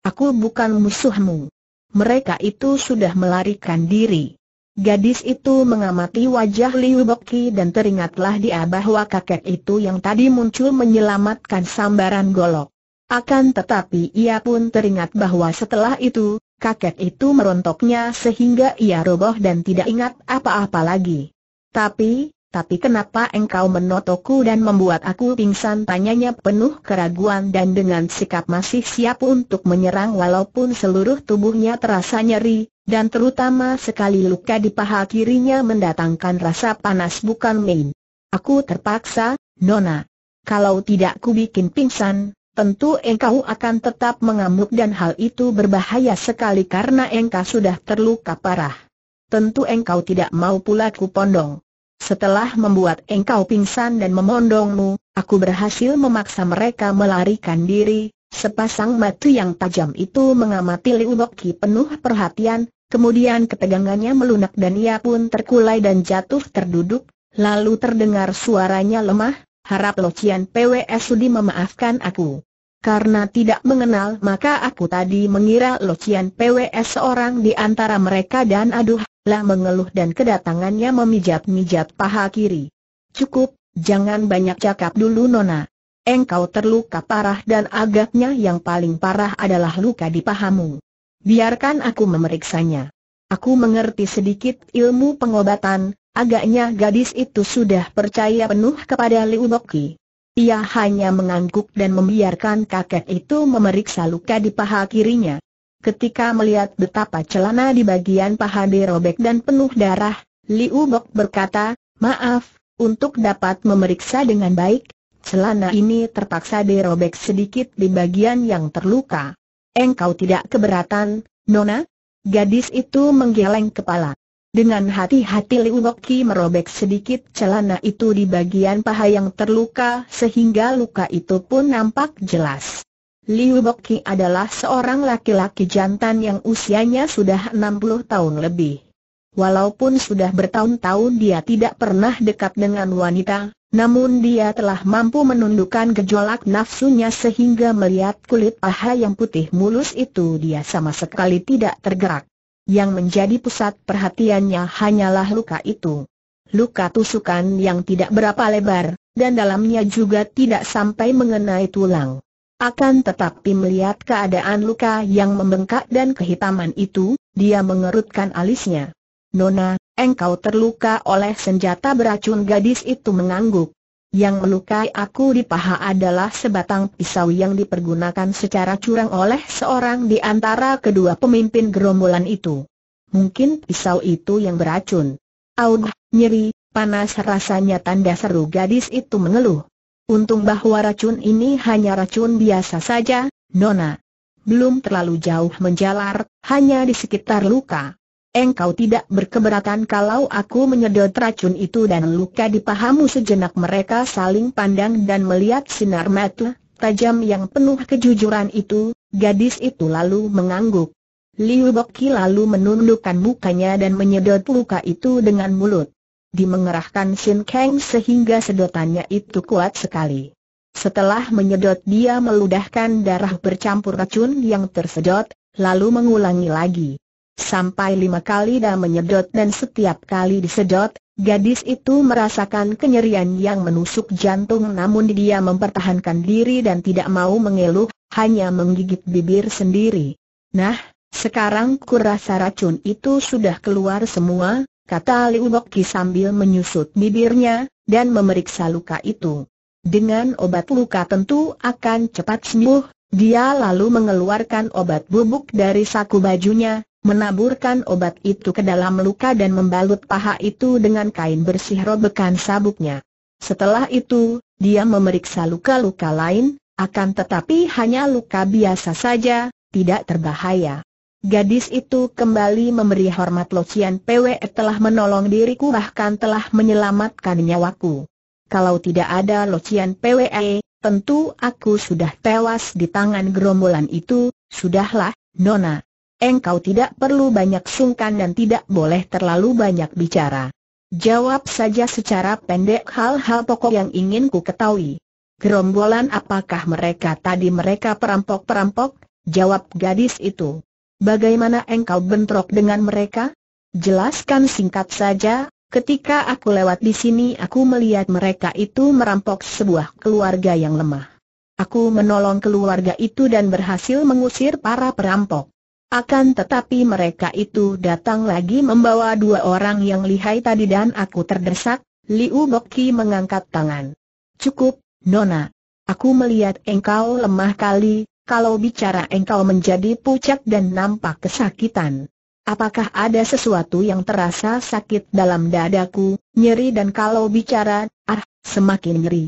Aku bukan musuhmu. Mereka itu sudah melarikan diri. Gadis itu mengamati wajah Liu Boki dan teringatlah dia bahwa kakek itu yang tadi muncul menyelamatkan sambaran golok. Akan tetapi ia pun teringat bahwa setelah itu, kakek itu merontoknya sehingga ia roboh dan tidak ingat apa-apa lagi. Tapi, tapi kenapa engkau menotokku dan membuat aku pingsan tanyanya penuh keraguan dan dengan sikap masih siap untuk menyerang walaupun seluruh tubuhnya terasa nyeri, dan terutama sekali luka di paha kirinya mendatangkan rasa panas bukan main. Aku terpaksa, Nona. Kalau tidak ku bikin pingsan, tentu engkau akan tetap mengamuk dan hal itu berbahaya sekali karena engkau sudah terluka parah. Tentu engkau tidak mau pula ku pondong. Setelah membuat engkau pingsan dan memondongmu, aku berhasil memaksa mereka melarikan diri. Sepasang mata yang tajam itu mengamati Liu Boki penuh perhatian, kemudian ketegangannya melunak dan ia pun terkulai dan jatuh terduduk, lalu terdengar suaranya lemah, harap Lo PWS Sudi memaafkan aku. Karena tidak mengenal maka aku tadi mengira Locian PWS seorang di antara mereka dan aduh, lah mengeluh dan kedatangannya memijat-mijat paha kiri. Cukup, jangan banyak cakap dulu Nona. Engkau terluka parah dan agaknya yang paling parah adalah luka di pahamu. Biarkan aku memeriksanya. Aku mengerti sedikit ilmu pengobatan, Agaknya gadis itu sudah percaya penuh kepada Liu Boki. Ia hanya mengangguk dan membiarkan kakek itu memeriksa luka di paha kirinya. Ketika melihat betapa celana di bagian paha dirobek dan penuh darah, Liu Bok berkata, maaf, untuk dapat memeriksa dengan baik, celana ini terpaksa dirobek sedikit di bagian yang terluka. Engkau tidak keberatan, Nona? Gadis itu menggeleng kepala. Dengan hati-hati Liu Loki merobek sedikit celana itu di bagian paha yang terluka sehingga luka itu pun nampak jelas. Liu Boki adalah seorang laki-laki jantan yang usianya sudah 60 tahun lebih. Walaupun sudah bertahun-tahun dia tidak pernah dekat dengan wanita, namun dia telah mampu menundukkan gejolak nafsunya sehingga melihat kulit paha yang putih mulus itu dia sama sekali tidak tergerak. Yang menjadi pusat perhatiannya hanyalah luka itu. Luka tusukan yang tidak berapa lebar, dan dalamnya juga tidak sampai mengenai tulang. Akan tetapi melihat keadaan luka yang membengkak dan kehitaman itu, dia mengerutkan alisnya. Nona, engkau terluka oleh senjata beracun gadis itu mengangguk. Yang melukai aku di paha adalah sebatang pisau yang dipergunakan secara curang oleh seorang di antara kedua pemimpin gerombolan itu. Mungkin pisau itu yang beracun. Aud, nyeri, panas rasanya tanda seru gadis itu mengeluh. Untung bahwa racun ini hanya racun biasa saja, Nona. Belum terlalu jauh menjalar, hanya di sekitar luka. Engkau tidak berkeberatan kalau aku menyedot racun itu dan luka di pahamu sejenak mereka saling pandang dan melihat sinar mata tajam yang penuh kejujuran itu, gadis itu lalu mengangguk. Liu Boki lalu menundukkan mukanya dan menyedot luka itu dengan mulut. Dimengerahkan Shin Kang sehingga sedotannya itu kuat sekali. Setelah menyedot dia meludahkan darah bercampur racun yang tersedot, lalu mengulangi lagi sampai lima kali dan menyedot dan setiap kali disedot, gadis itu merasakan kenyerian yang menusuk jantung namun dia mempertahankan diri dan tidak mau mengeluh, hanya menggigit bibir sendiri. Nah, sekarang kurasa racun itu sudah keluar semua, kata Liu Boki sambil menyusut bibirnya, dan memeriksa luka itu. Dengan obat luka tentu akan cepat sembuh, dia lalu mengeluarkan obat bubuk dari saku bajunya, menaburkan obat itu ke dalam luka dan membalut paha itu dengan kain bersih robekan sabuknya. Setelah itu, dia memeriksa luka-luka lain, akan tetapi hanya luka biasa saja, tidak terbahaya. Gadis itu kembali memberi hormat Locian PW telah menolong diriku bahkan telah menyelamatkan nyawaku. Kalau tidak ada Locian PWE, tentu aku sudah tewas di tangan gerombolan itu, sudahlah, Nona engkau tidak perlu banyak sungkan dan tidak boleh terlalu banyak bicara. Jawab saja secara pendek hal-hal pokok yang ingin ku ketahui. Gerombolan apakah mereka tadi mereka perampok-perampok? Jawab gadis itu. Bagaimana engkau bentrok dengan mereka? Jelaskan singkat saja, ketika aku lewat di sini aku melihat mereka itu merampok sebuah keluarga yang lemah. Aku menolong keluarga itu dan berhasil mengusir para perampok. Akan tetapi mereka itu datang lagi membawa dua orang yang lihai tadi dan aku terdesak, Liu Boki mengangkat tangan. Cukup, Nona. Aku melihat engkau lemah kali, kalau bicara engkau menjadi pucat dan nampak kesakitan. Apakah ada sesuatu yang terasa sakit dalam dadaku, nyeri dan kalau bicara, ah, semakin nyeri.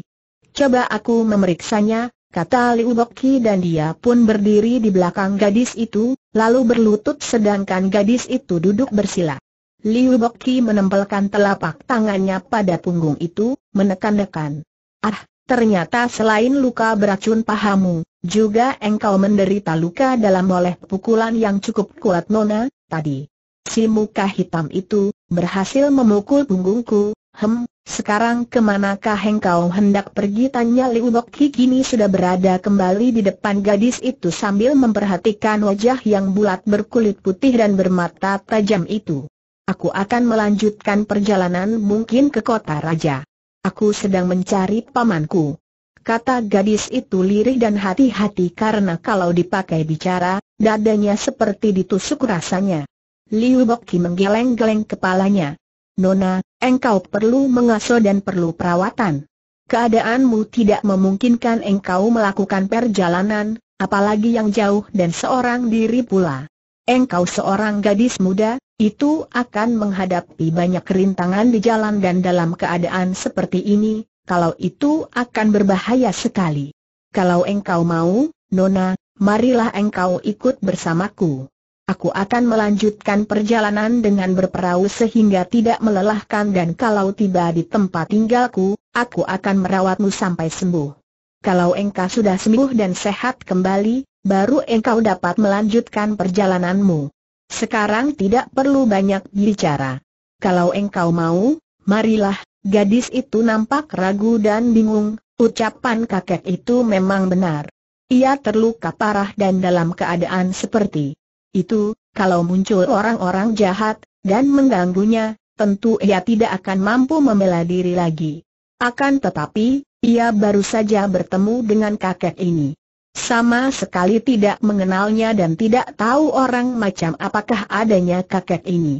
Coba aku memeriksanya, kata Liu Boki dan dia pun berdiri di belakang gadis itu, lalu berlutut sedangkan gadis itu duduk bersila. Liu Boki menempelkan telapak tangannya pada punggung itu, menekan-nekan. Ah, ternyata selain luka beracun pahamu, juga engkau menderita luka dalam oleh pukulan yang cukup kuat Nona, tadi. Si muka hitam itu, berhasil memukul punggungku, hem, sekarang kemanakah engkau hendak pergi? Tanya Liu Bok kini sudah berada kembali di depan gadis itu sambil memperhatikan wajah yang bulat berkulit putih dan bermata tajam itu. Aku akan melanjutkan perjalanan mungkin ke kota raja. Aku sedang mencari pamanku. Kata gadis itu lirih dan hati-hati karena kalau dipakai bicara, dadanya seperti ditusuk rasanya. Liu Bokki menggeleng-geleng kepalanya. Nona, engkau perlu mengasuh dan perlu perawatan. Keadaanmu tidak memungkinkan engkau melakukan perjalanan, apalagi yang jauh dan seorang diri pula. Engkau seorang gadis muda, itu akan menghadapi banyak rintangan di jalan dan dalam keadaan seperti ini, kalau itu akan berbahaya sekali. Kalau engkau mau, Nona, marilah engkau ikut bersamaku. Aku akan melanjutkan perjalanan dengan berperahu sehingga tidak melelahkan dan kalau tiba di tempat tinggalku, aku akan merawatmu sampai sembuh. Kalau engkau sudah sembuh dan sehat kembali, baru engkau dapat melanjutkan perjalananmu. Sekarang tidak perlu banyak bicara. Kalau engkau mau, marilah, gadis itu nampak ragu dan bingung, ucapan kakek itu memang benar. Ia terluka parah dan dalam keadaan seperti itu, kalau muncul orang-orang jahat, dan mengganggunya, tentu ia tidak akan mampu membela diri lagi. Akan tetapi, ia baru saja bertemu dengan kakek ini. Sama sekali tidak mengenalnya dan tidak tahu orang macam apakah adanya kakek ini.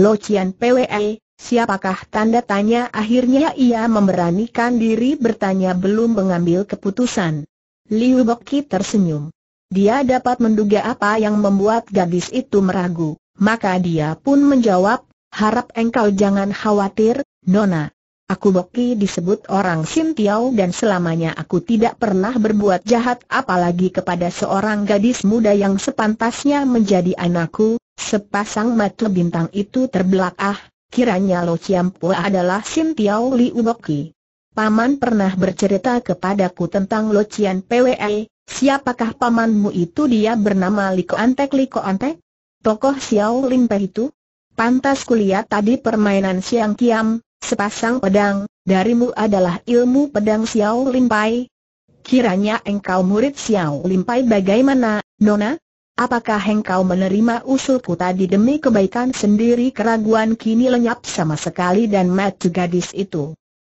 Lo Cian PWE, siapakah tanda tanya akhirnya ia memberanikan diri bertanya belum mengambil keputusan. Liu Boki tersenyum. Dia dapat menduga apa yang membuat gadis itu meragu, maka dia pun menjawab, harap engkau jangan khawatir, Nona. Aku Boki disebut orang Sintiau dan selamanya aku tidak pernah berbuat jahat apalagi kepada seorang gadis muda yang sepantasnya menjadi anakku, sepasang mata bintang itu terbelak ah, kiranya Lo Chiampo adalah Sintiau Liu Boki. Paman pernah bercerita kepadaku tentang Lo Cian PWE, Siapakah pamanmu itu dia bernama Liko Antek Liko Antek? Tokoh Xiao Limpe itu? Pantas kulihat tadi permainan siang kiam, sepasang pedang, darimu adalah ilmu pedang Xiao Limpai. Kiranya engkau murid Xiao Limpai bagaimana, Nona? Apakah engkau menerima usulku tadi demi kebaikan sendiri keraguan kini lenyap sama sekali dan mati gadis itu?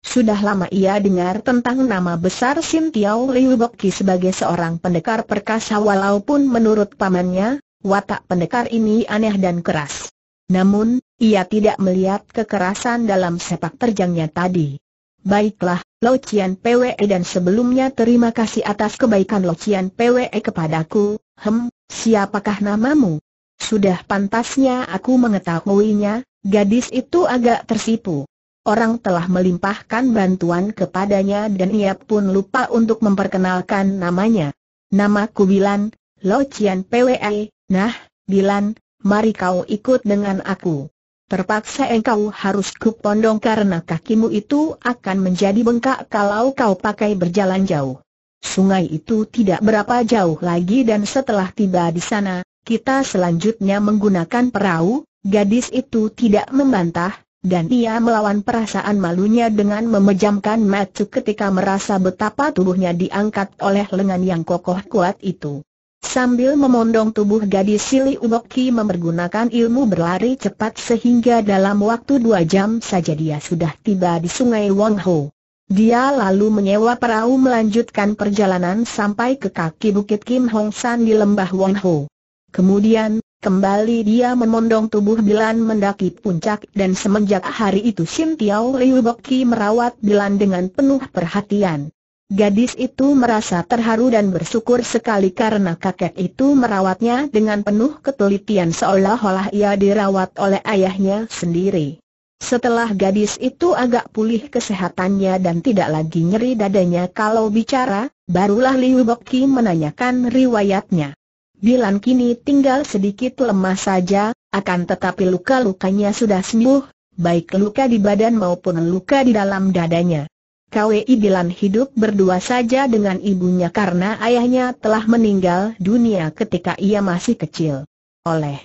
Sudah lama ia dengar tentang nama besar Sin Tiao Liu Boki sebagai seorang pendekar perkasa walaupun menurut pamannya, watak pendekar ini aneh dan keras. Namun, ia tidak melihat kekerasan dalam sepak terjangnya tadi. Baiklah, Lo Cian PWE dan sebelumnya terima kasih atas kebaikan Lo Cian PWE kepadaku, hem, siapakah namamu? Sudah pantasnya aku mengetahuinya, gadis itu agak tersipu orang telah melimpahkan bantuan kepadanya dan ia pun lupa untuk memperkenalkan namanya. Nama Bilan, Lo Cian PWE, nah, Bilan, mari kau ikut dengan aku. Terpaksa engkau harus kupondong karena kakimu itu akan menjadi bengkak kalau kau pakai berjalan jauh. Sungai itu tidak berapa jauh lagi dan setelah tiba di sana, kita selanjutnya menggunakan perahu, gadis itu tidak membantah, dan ia melawan perasaan malunya dengan memejamkan mata ketika merasa betapa tubuhnya diangkat oleh lengan yang kokoh kuat itu. Sambil memondong tubuh gadis Sili Uboki memergunakan ilmu berlari cepat sehingga dalam waktu dua jam saja dia sudah tiba di sungai Ho. Dia lalu menyewa perahu melanjutkan perjalanan sampai ke kaki bukit Kim Hong San di lembah Ho. Kemudian, Kembali dia memondong tubuh Bilan mendaki puncak dan semenjak hari itu Sim Tiao Liu Boki merawat Bilan dengan penuh perhatian. Gadis itu merasa terharu dan bersyukur sekali karena kakek itu merawatnya dengan penuh ketelitian seolah-olah ia dirawat oleh ayahnya sendiri. Setelah gadis itu agak pulih kesehatannya dan tidak lagi nyeri dadanya kalau bicara, barulah Liu Boki menanyakan riwayatnya. Bilan kini tinggal sedikit lemah saja, akan tetapi luka-lukanya sudah sembuh, baik luka di badan maupun luka di dalam dadanya. KWI Bilan hidup berdua saja dengan ibunya karena ayahnya telah meninggal dunia ketika ia masih kecil. Oleh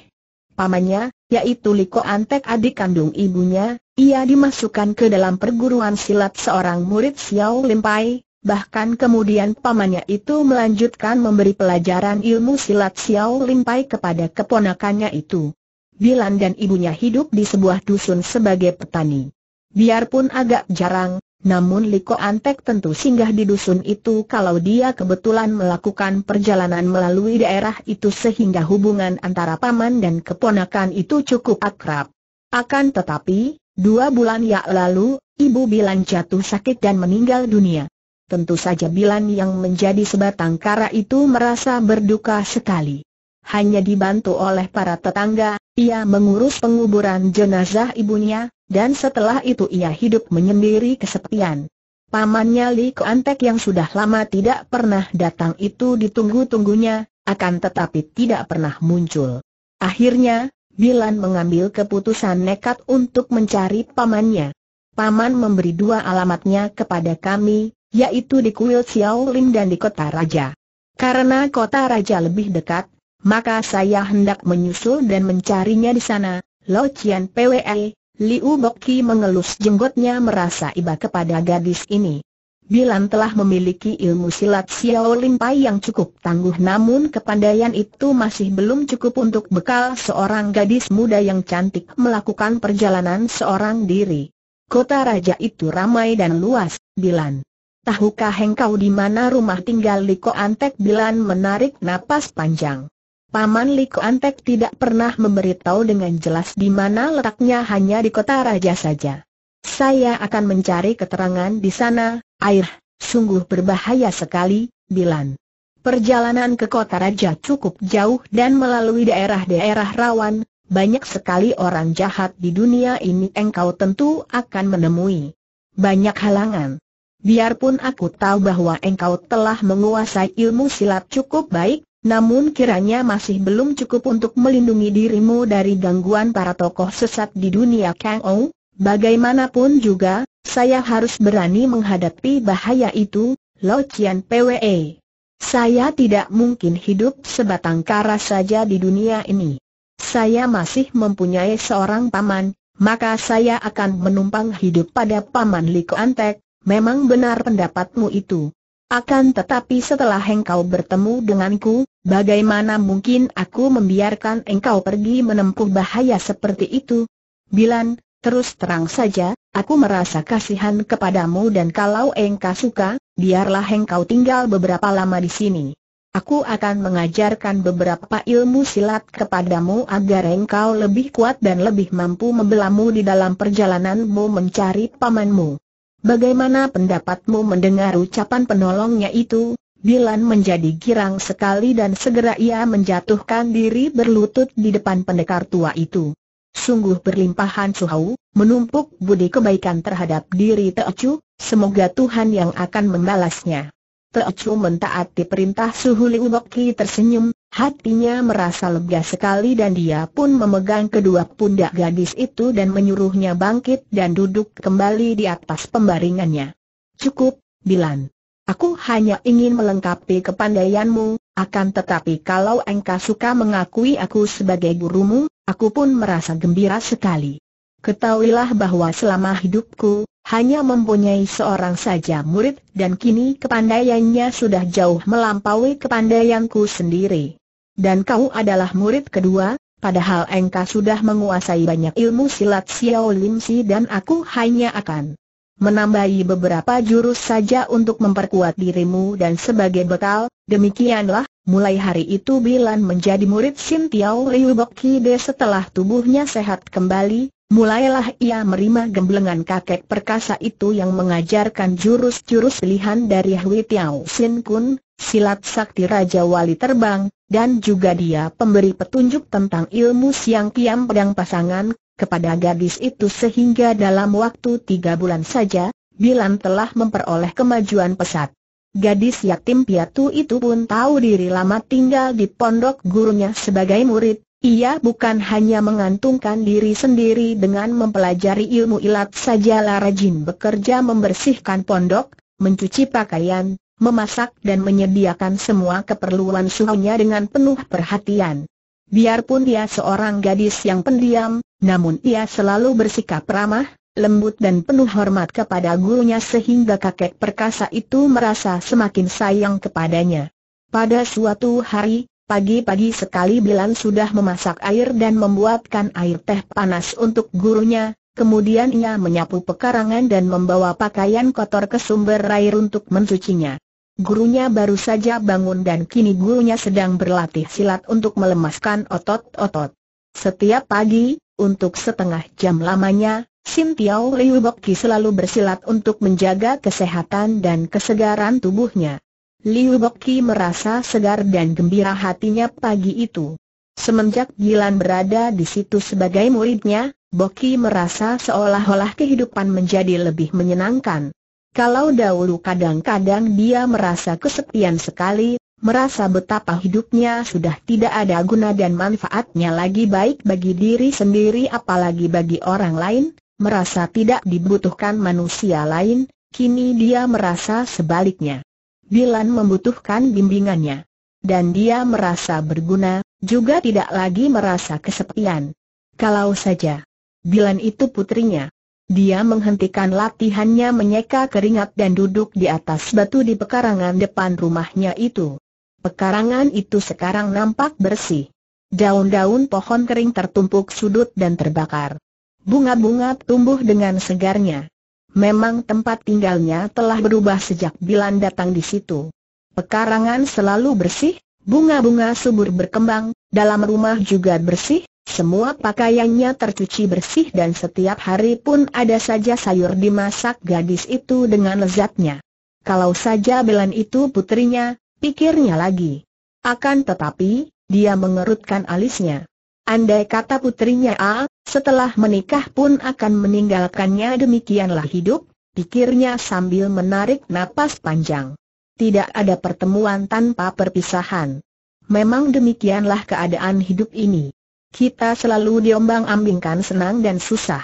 pamannya, yaitu Liko Antek adik kandung ibunya, ia dimasukkan ke dalam perguruan silat seorang murid Xiao Limpai, Bahkan kemudian pamannya itu melanjutkan memberi pelajaran ilmu silat Xiao Limpai kepada keponakannya itu. Bilan dan ibunya hidup di sebuah dusun sebagai petani. Biarpun agak jarang, namun Liko Antek tentu singgah di dusun itu kalau dia kebetulan melakukan perjalanan melalui daerah itu sehingga hubungan antara paman dan keponakan itu cukup akrab. Akan tetapi, dua bulan yang lalu, ibu Bilan jatuh sakit dan meninggal dunia. Tentu saja Bilan yang menjadi sebatang kara itu merasa berduka sekali. Hanya dibantu oleh para tetangga, ia mengurus penguburan jenazah ibunya, dan setelah itu ia hidup menyendiri kesepian. Pamannya Li Keantek yang sudah lama tidak pernah datang itu ditunggu-tunggunya, akan tetapi tidak pernah muncul. Akhirnya, Bilan mengambil keputusan nekat untuk mencari pamannya. Paman memberi dua alamatnya kepada kami, yaitu di kuil Xiaolin dan di kota raja. Karena kota raja lebih dekat, maka saya hendak menyusul dan mencarinya di sana. Lo Cian PWE, Liu Boki mengelus jenggotnya merasa iba kepada gadis ini. Bilan telah memiliki ilmu silat Xiaolin Pai yang cukup tangguh namun kepandaian itu masih belum cukup untuk bekal seorang gadis muda yang cantik melakukan perjalanan seorang diri. Kota raja itu ramai dan luas, Bilan. Tahukah engkau di mana rumah tinggal Liko Antek Bilan menarik napas panjang? Paman Liko Antek tidak pernah memberitahu dengan jelas di mana letaknya hanya di kota raja saja. Saya akan mencari keterangan di sana, air, sungguh berbahaya sekali, Bilan. Perjalanan ke kota raja cukup jauh dan melalui daerah-daerah rawan, banyak sekali orang jahat di dunia ini engkau tentu akan menemui. Banyak halangan biarpun aku tahu bahwa engkau telah menguasai ilmu silat cukup baik, namun kiranya masih belum cukup untuk melindungi dirimu dari gangguan para tokoh sesat di dunia Kang Ou. Bagaimanapun juga, saya harus berani menghadapi bahaya itu, Lo Chian PWE. Saya tidak mungkin hidup sebatang kara saja di dunia ini. Saya masih mempunyai seorang paman, maka saya akan menumpang hidup pada paman Liko Antek, memang benar pendapatmu itu. Akan tetapi setelah engkau bertemu denganku, bagaimana mungkin aku membiarkan engkau pergi menempuh bahaya seperti itu? Bilan, terus terang saja, aku merasa kasihan kepadamu dan kalau engkau suka, biarlah engkau tinggal beberapa lama di sini. Aku akan mengajarkan beberapa ilmu silat kepadamu agar engkau lebih kuat dan lebih mampu membelamu di dalam perjalananmu mencari pamanmu. Bagaimana pendapatmu mendengar ucapan penolongnya itu? Bilan menjadi girang sekali dan segera ia menjatuhkan diri berlutut di depan pendekar tua itu. Sungguh berlimpahan suhau, menumpuk budi kebaikan terhadap diri Teocu, semoga Tuhan yang akan membalasnya. Teocu mentaati perintah Suhu Liu tersenyum, Hatinya merasa lega sekali dan dia pun memegang kedua pundak gadis itu dan menyuruhnya bangkit dan duduk kembali di atas pembaringannya. Cukup, Bilan. Aku hanya ingin melengkapi kepandaianmu, akan tetapi kalau engkau suka mengakui aku sebagai gurumu, aku pun merasa gembira sekali. Ketahuilah bahwa selama hidupku, hanya mempunyai seorang saja murid dan kini kepandaiannya sudah jauh melampaui kepandaianku sendiri. Dan kau adalah murid kedua, padahal engkau sudah menguasai banyak ilmu silat Xiao Lim Si dan aku hanya akan menambahi beberapa jurus saja untuk memperkuat dirimu dan sebagai bekal, demikianlah, mulai hari itu Bilan menjadi murid Sin Tiao Liu Bok Kide setelah tubuhnya sehat kembali, mulailah ia menerima gemblengan kakek perkasa itu yang mengajarkan jurus-jurus pilihan dari Hui Tiao Sin Kun, silat sakti Raja Wali Terbang, dan juga dia pemberi petunjuk tentang ilmu siang kiam pedang pasangan kepada gadis itu sehingga dalam waktu tiga bulan saja, Bilan telah memperoleh kemajuan pesat. Gadis yatim piatu itu pun tahu diri lama tinggal di pondok gurunya sebagai murid. Ia bukan hanya mengantungkan diri sendiri dengan mempelajari ilmu ilat saja Lara Jin bekerja membersihkan pondok, mencuci pakaian, memasak dan menyediakan semua keperluan suhunya dengan penuh perhatian. Biarpun dia seorang gadis yang pendiam, namun ia selalu bersikap ramah, lembut dan penuh hormat kepada gurunya sehingga kakek perkasa itu merasa semakin sayang kepadanya. Pada suatu hari, pagi-pagi sekali Bilan sudah memasak air dan membuatkan air teh panas untuk gurunya, kemudian ia menyapu pekarangan dan membawa pakaian kotor ke sumber air untuk mencucinya. Gurunya baru saja bangun dan kini gurunya sedang berlatih silat untuk melemaskan otot-otot. Setiap pagi, untuk setengah jam lamanya, Sim Tiao Liu selalu bersilat untuk menjaga kesehatan dan kesegaran tubuhnya. Liu merasa segar dan gembira hatinya pagi itu. Semenjak Gilan berada di situ sebagai muridnya, Boki merasa seolah-olah kehidupan menjadi lebih menyenangkan. Kalau dahulu kadang-kadang dia merasa kesepian sekali, merasa betapa hidupnya sudah tidak ada guna dan manfaatnya lagi baik bagi diri sendiri apalagi bagi orang lain, merasa tidak dibutuhkan manusia lain, kini dia merasa sebaliknya. Bilan membutuhkan bimbingannya. Dan dia merasa berguna, juga tidak lagi merasa kesepian. Kalau saja Bilan itu putrinya, dia menghentikan latihannya menyeka keringat dan duduk di atas batu di pekarangan depan rumahnya itu. Pekarangan itu sekarang nampak bersih. Daun-daun pohon kering tertumpuk sudut dan terbakar. Bunga-bunga tumbuh dengan segarnya. Memang tempat tinggalnya telah berubah sejak Bilan datang di situ. Pekarangan selalu bersih, bunga-bunga subur berkembang, dalam rumah juga bersih, semua pakaiannya tercuci bersih dan setiap hari pun ada saja sayur dimasak gadis itu dengan lezatnya. Kalau saja Belan itu putrinya, pikirnya lagi. Akan tetapi, dia mengerutkan alisnya. Andai kata putrinya A, setelah menikah pun akan meninggalkannya demikianlah hidup, pikirnya sambil menarik napas panjang. Tidak ada pertemuan tanpa perpisahan. Memang demikianlah keadaan hidup ini. Kita selalu diombang-ambingkan senang dan susah.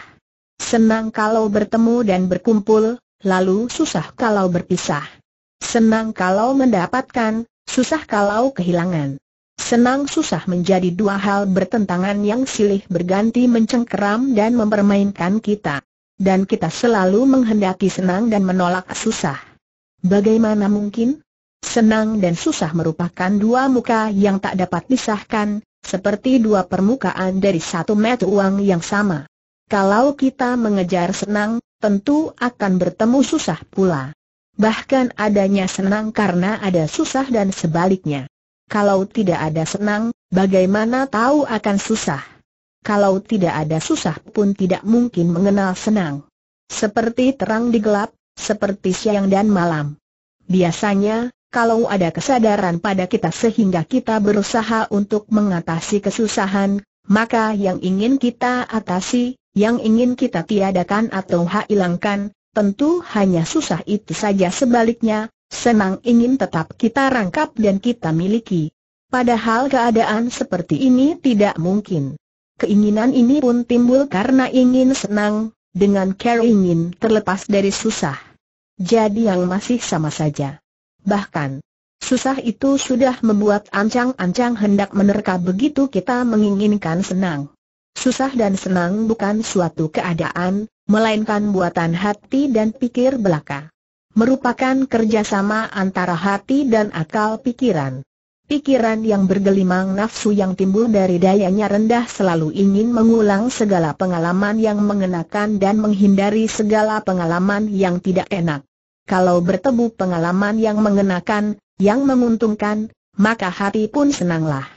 Senang kalau bertemu dan berkumpul, lalu susah kalau berpisah. Senang kalau mendapatkan, susah kalau kehilangan. Senang susah menjadi dua hal bertentangan yang silih berganti mencengkeram dan mempermainkan kita. Dan kita selalu menghendaki senang dan menolak susah. Bagaimana mungkin? Senang dan susah merupakan dua muka yang tak dapat disahkan, seperti dua permukaan dari satu meter uang yang sama. Kalau kita mengejar senang, tentu akan bertemu susah pula. Bahkan adanya senang karena ada susah dan sebaliknya. Kalau tidak ada senang, bagaimana tahu akan susah? Kalau tidak ada susah pun tidak mungkin mengenal senang. Seperti terang di gelap, seperti siang dan malam. Biasanya, kalau ada kesadaran pada kita sehingga kita berusaha untuk mengatasi kesusahan, maka yang ingin kita atasi, yang ingin kita tiadakan atau hilangkan, tentu hanya susah itu saja sebaliknya, senang ingin tetap kita rangkap dan kita miliki. Padahal keadaan seperti ini tidak mungkin. Keinginan ini pun timbul karena ingin senang, dengan care ingin terlepas dari susah. Jadi yang masih sama saja. Bahkan, susah itu sudah membuat ancang-ancang hendak menerka begitu kita menginginkan senang. Susah dan senang bukan suatu keadaan, melainkan buatan hati dan pikir belaka. Merupakan kerjasama antara hati dan akal pikiran. Pikiran yang bergelimang nafsu yang timbul dari dayanya rendah selalu ingin mengulang segala pengalaman yang mengenakan dan menghindari segala pengalaman yang tidak enak. Kalau bertemu pengalaman yang mengenakan, yang menguntungkan, maka hati pun senanglah.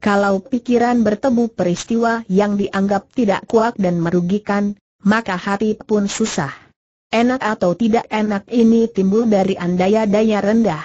Kalau pikiran bertemu peristiwa yang dianggap tidak kuat dan merugikan, maka hati pun susah. Enak atau tidak enak ini timbul dari andaya-daya rendah.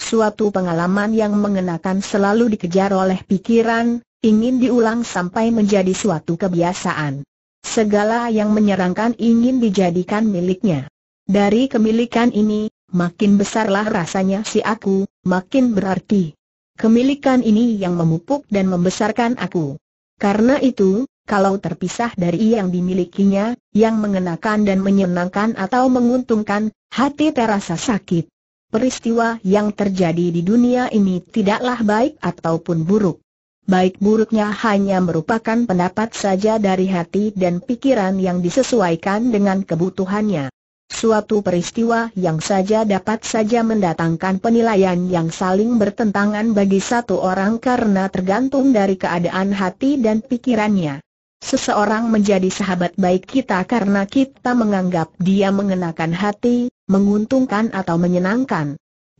Suatu pengalaman yang mengenakan selalu dikejar oleh pikiran, ingin diulang sampai menjadi suatu kebiasaan. Segala yang menyerangkan ingin dijadikan miliknya. Dari kemilikan ini, makin besarlah rasanya si aku, makin berarti. Kemilikan ini yang memupuk dan membesarkan aku. Karena itu, kalau terpisah dari yang dimilikinya, yang mengenakan dan menyenangkan atau menguntungkan, hati terasa sakit. Peristiwa yang terjadi di dunia ini tidaklah baik ataupun buruk. Baik buruknya hanya merupakan pendapat saja dari hati dan pikiran yang disesuaikan dengan kebutuhannya. Suatu peristiwa yang saja dapat saja mendatangkan penilaian yang saling bertentangan bagi satu orang karena tergantung dari keadaan hati dan pikirannya. Seseorang menjadi sahabat baik kita karena kita menganggap dia mengenakan hati, menguntungkan atau menyenangkan.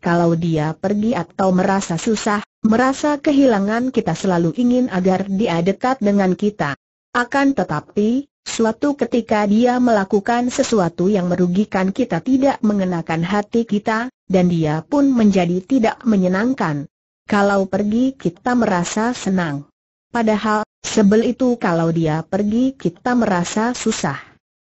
Kalau dia pergi atau merasa susah, merasa kehilangan kita selalu ingin agar dia dekat dengan kita. Akan tetapi, Suatu ketika dia melakukan sesuatu yang merugikan kita tidak mengenakan hati kita, dan dia pun menjadi tidak menyenangkan. Kalau pergi kita merasa senang. Padahal, sebel itu kalau dia pergi kita merasa susah.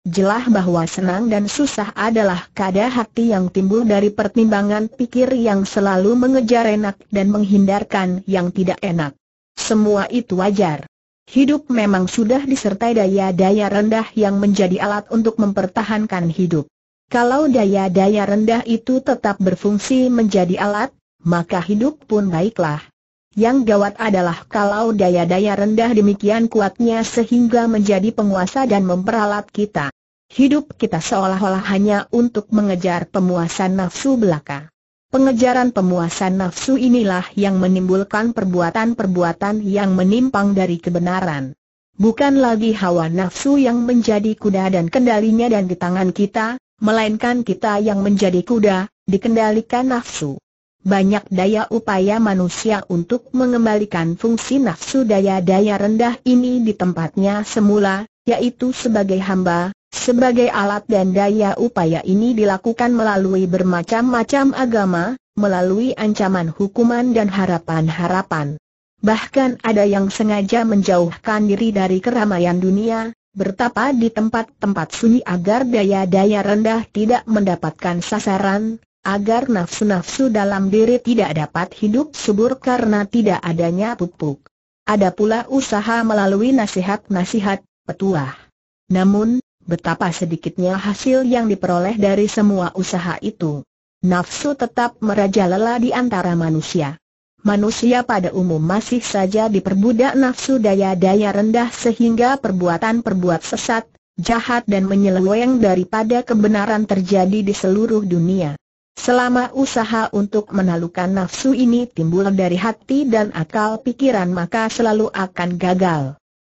Jelah bahwa senang dan susah adalah kada hati yang timbul dari pertimbangan pikir yang selalu mengejar enak dan menghindarkan yang tidak enak. Semua itu wajar. Hidup memang sudah disertai daya-daya rendah yang menjadi alat untuk mempertahankan hidup. Kalau daya-daya rendah itu tetap berfungsi menjadi alat, maka hidup pun baiklah. Yang gawat adalah kalau daya-daya rendah demikian kuatnya sehingga menjadi penguasa dan memperalat kita. Hidup kita seolah-olah hanya untuk mengejar pemuasan nafsu belaka. Pengejaran pemuasan nafsu inilah yang menimbulkan perbuatan-perbuatan yang menimpang dari kebenaran. Bukan lagi hawa nafsu yang menjadi kuda dan kendalinya dan di tangan kita, melainkan kita yang menjadi kuda, dikendalikan nafsu. Banyak daya upaya manusia untuk mengembalikan fungsi nafsu daya-daya rendah ini di tempatnya semula, yaitu sebagai hamba, sebagai alat dan daya upaya ini dilakukan melalui bermacam-macam agama, melalui ancaman hukuman dan harapan-harapan. Bahkan ada yang sengaja menjauhkan diri dari keramaian dunia, bertapa di tempat-tempat sunyi agar daya-daya rendah tidak mendapatkan sasaran, agar nafsu-nafsu dalam diri tidak dapat hidup subur karena tidak adanya pupuk. Ada pula usaha melalui nasihat-nasihat, petuah. Namun, betapa sedikitnya hasil yang diperoleh dari semua usaha itu. Nafsu tetap merajalela di antara manusia. Manusia pada umum masih saja diperbudak nafsu daya-daya rendah sehingga perbuatan-perbuat sesat, jahat dan menyeleweng daripada kebenaran terjadi di seluruh dunia. Selama usaha untuk menalukan nafsu ini timbul dari hati dan akal pikiran maka selalu akan gagal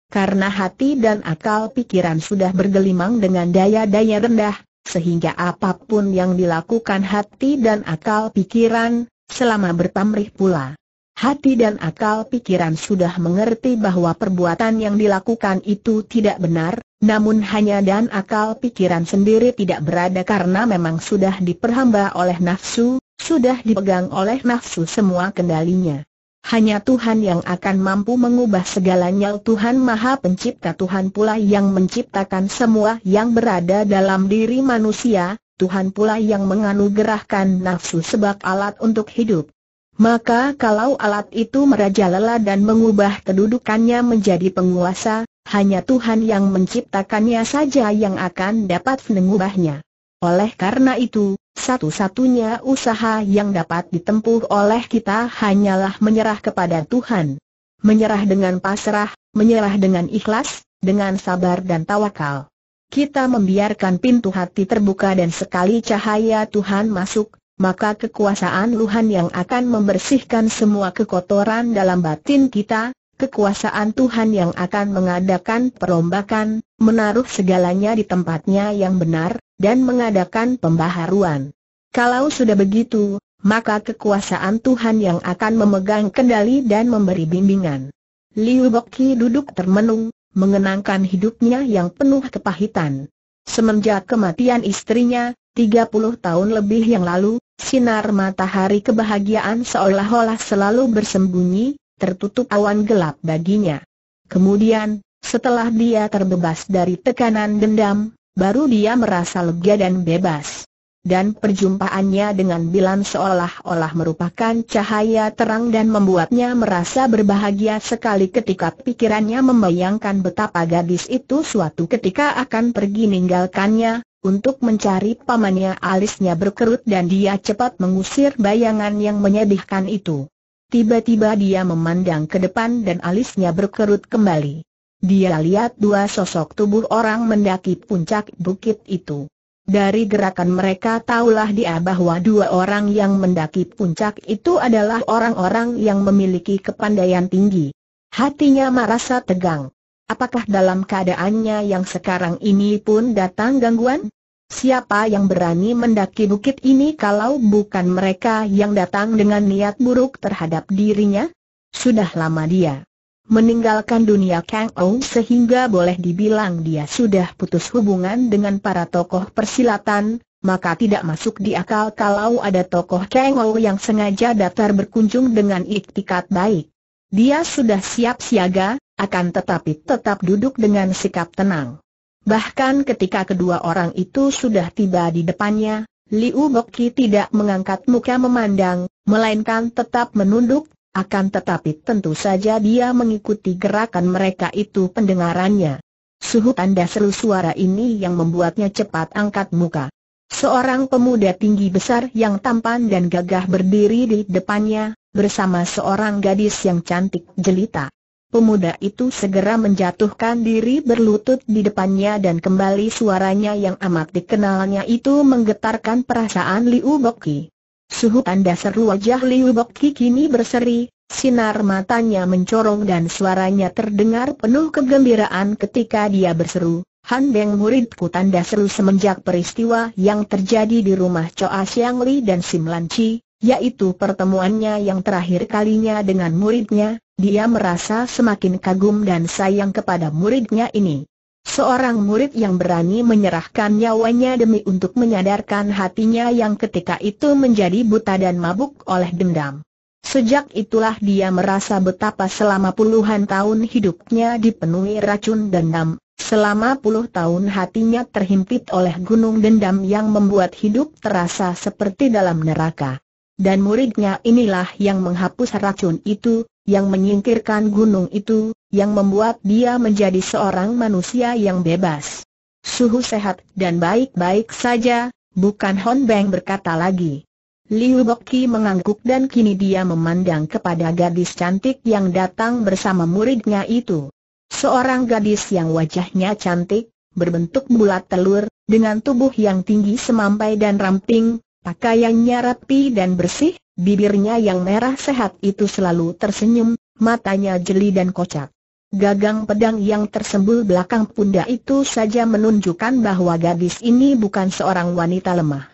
karena hati dan akal pikiran sudah bergelimang dengan daya-daya rendah, sehingga apapun yang dilakukan hati dan akal pikiran, selama bertamrih pula. Hati dan akal pikiran sudah mengerti bahwa perbuatan yang dilakukan itu tidak benar, namun hanya dan akal pikiran sendiri tidak berada karena memang sudah diperhamba oleh nafsu, sudah dipegang oleh nafsu semua kendalinya hanya Tuhan yang akan mampu mengubah segalanya Tuhan Maha Pencipta Tuhan pula yang menciptakan semua yang berada dalam diri manusia, Tuhan pula yang menganugerahkan nafsu sebab alat untuk hidup. Maka kalau alat itu merajalela dan mengubah kedudukannya menjadi penguasa, hanya Tuhan yang menciptakannya saja yang akan dapat mengubahnya. Oleh karena itu, satu-satunya usaha yang dapat ditempuh oleh kita hanyalah menyerah kepada Tuhan. Menyerah dengan pasrah, menyerah dengan ikhlas, dengan sabar dan tawakal. Kita membiarkan pintu hati terbuka dan sekali cahaya Tuhan masuk, maka kekuasaan Tuhan yang akan membersihkan semua kekotoran dalam batin kita, kekuasaan Tuhan yang akan mengadakan perombakan, menaruh segalanya di tempatnya yang benar, dan mengadakan pembaharuan. Kalau sudah begitu, maka kekuasaan Tuhan yang akan memegang kendali dan memberi bimbingan. Liu Boki duduk termenung, mengenangkan hidupnya yang penuh kepahitan. Semenjak kematian istrinya, 30 tahun lebih yang lalu, sinar matahari kebahagiaan seolah-olah selalu bersembunyi, tertutup awan gelap baginya. Kemudian, setelah dia terbebas dari tekanan dendam, baru dia merasa lega dan bebas. Dan perjumpaannya dengan Bilan seolah-olah merupakan cahaya terang dan membuatnya merasa berbahagia sekali ketika pikirannya membayangkan betapa gadis itu suatu ketika akan pergi meninggalkannya, untuk mencari pamannya alisnya berkerut dan dia cepat mengusir bayangan yang menyedihkan itu. Tiba-tiba dia memandang ke depan dan alisnya berkerut kembali. Dia lihat dua sosok tubuh orang mendaki puncak bukit itu. Dari gerakan mereka tahulah dia bahwa dua orang yang mendaki puncak itu adalah orang-orang yang memiliki kepandaian tinggi. Hatinya merasa tegang. Apakah dalam keadaannya yang sekarang ini pun datang gangguan? Siapa yang berani mendaki bukit ini kalau bukan mereka yang datang dengan niat buruk terhadap dirinya? Sudah lama dia meninggalkan dunia Kang Ou sehingga boleh dibilang dia sudah putus hubungan dengan para tokoh persilatan, maka tidak masuk di akal kalau ada tokoh Kang Ou yang sengaja datar berkunjung dengan iktikat baik. Dia sudah siap siaga, akan tetapi tetap duduk dengan sikap tenang. Bahkan ketika kedua orang itu sudah tiba di depannya, Liu Boki tidak mengangkat muka memandang, melainkan tetap menunduk, akan tetapi tentu saja dia mengikuti gerakan mereka itu pendengarannya. Suhu tanda seru suara ini yang membuatnya cepat angkat muka. Seorang pemuda tinggi besar yang tampan dan gagah berdiri di depannya, bersama seorang gadis yang cantik jelita. Pemuda itu segera menjatuhkan diri berlutut di depannya dan kembali suaranya yang amat dikenalnya itu menggetarkan perasaan Liu Boki. Suhu tanda seru wajah Liu Bokki kini berseri, sinar matanya mencorong dan suaranya terdengar penuh kegembiraan ketika dia berseru, Han Deng muridku tanda seru semenjak peristiwa yang terjadi di rumah Choa Siang Li dan Sim Lan Chi, yaitu pertemuannya yang terakhir kalinya dengan muridnya, dia merasa semakin kagum dan sayang kepada muridnya ini. Seorang murid yang berani menyerahkan nyawanya demi untuk menyadarkan hatinya yang ketika itu menjadi buta dan mabuk oleh dendam. Sejak itulah dia merasa betapa selama puluhan tahun hidupnya dipenuhi racun dendam, selama puluh tahun hatinya terhimpit oleh gunung dendam yang membuat hidup terasa seperti dalam neraka. Dan muridnya inilah yang menghapus racun itu, yang menyingkirkan gunung itu, yang membuat dia menjadi seorang manusia yang bebas. Suhu sehat dan baik-baik saja, bukan Hon Beng berkata lagi. Liu Boki mengangguk dan kini dia memandang kepada gadis cantik yang datang bersama muridnya itu. Seorang gadis yang wajahnya cantik, berbentuk bulat telur, dengan tubuh yang tinggi semampai dan ramping, pakaiannya rapi dan bersih, bibirnya yang merah sehat itu selalu tersenyum, matanya jeli dan kocak. Gagang pedang yang tersembul belakang pundak itu saja menunjukkan bahwa gadis ini bukan seorang wanita lemah.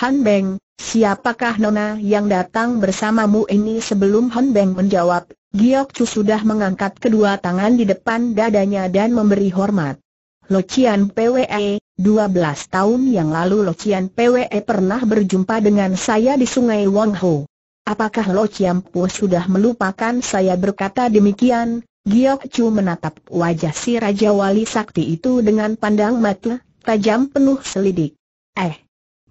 Han Beng, siapakah Nona yang datang bersamamu ini sebelum Han Beng menjawab, Giok Chu sudah mengangkat kedua tangan di depan dadanya dan memberi hormat. Locian PWE, 12 tahun yang lalu Locian PWE pernah berjumpa dengan saya di sungai Wangho. Apakah Locian Pu sudah melupakan saya berkata demikian, Giok Chu menatap wajah si Raja Wali Sakti itu dengan pandang mata, tajam penuh selidik. Eh!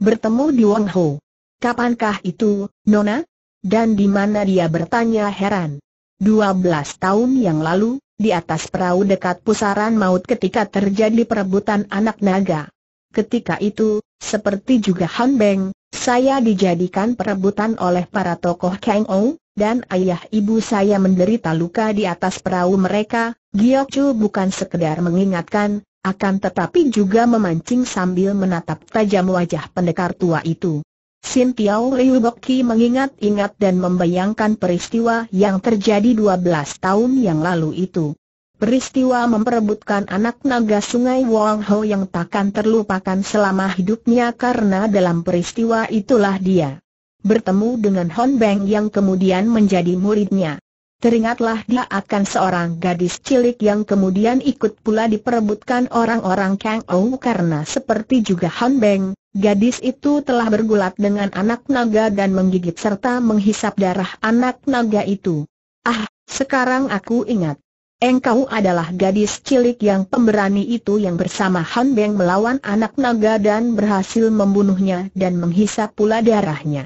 Bertemu di Wang Ho. Kapankah itu, Nona? Dan di mana dia bertanya heran. Dua belas tahun yang lalu, di atas perahu dekat pusaran maut ketika terjadi perebutan anak naga. Ketika itu, seperti juga Han Beng, saya dijadikan perebutan oleh para tokoh Kang Ou, dan ayah ibu saya menderita luka di atas perahu mereka, Giok Chu bukan sekedar mengingatkan, akan tetapi juga memancing sambil menatap tajam wajah pendekar tua itu. Sin Tiao Liu Boki mengingat-ingat dan membayangkan peristiwa yang terjadi 12 tahun yang lalu itu. Peristiwa memperebutkan anak naga sungai Wang Ho yang takkan terlupakan selama hidupnya karena dalam peristiwa itulah dia bertemu dengan Hon Beng yang kemudian menjadi muridnya. Teringatlah dia akan seorang gadis cilik yang kemudian ikut pula diperebutkan orang-orang Kang Ou karena seperti juga Han Beng, gadis itu telah bergulat dengan anak naga dan menggigit serta menghisap darah anak naga itu. Ah, sekarang aku ingat. Engkau adalah gadis cilik yang pemberani itu yang bersama Han Beng melawan anak naga dan berhasil membunuhnya dan menghisap pula darahnya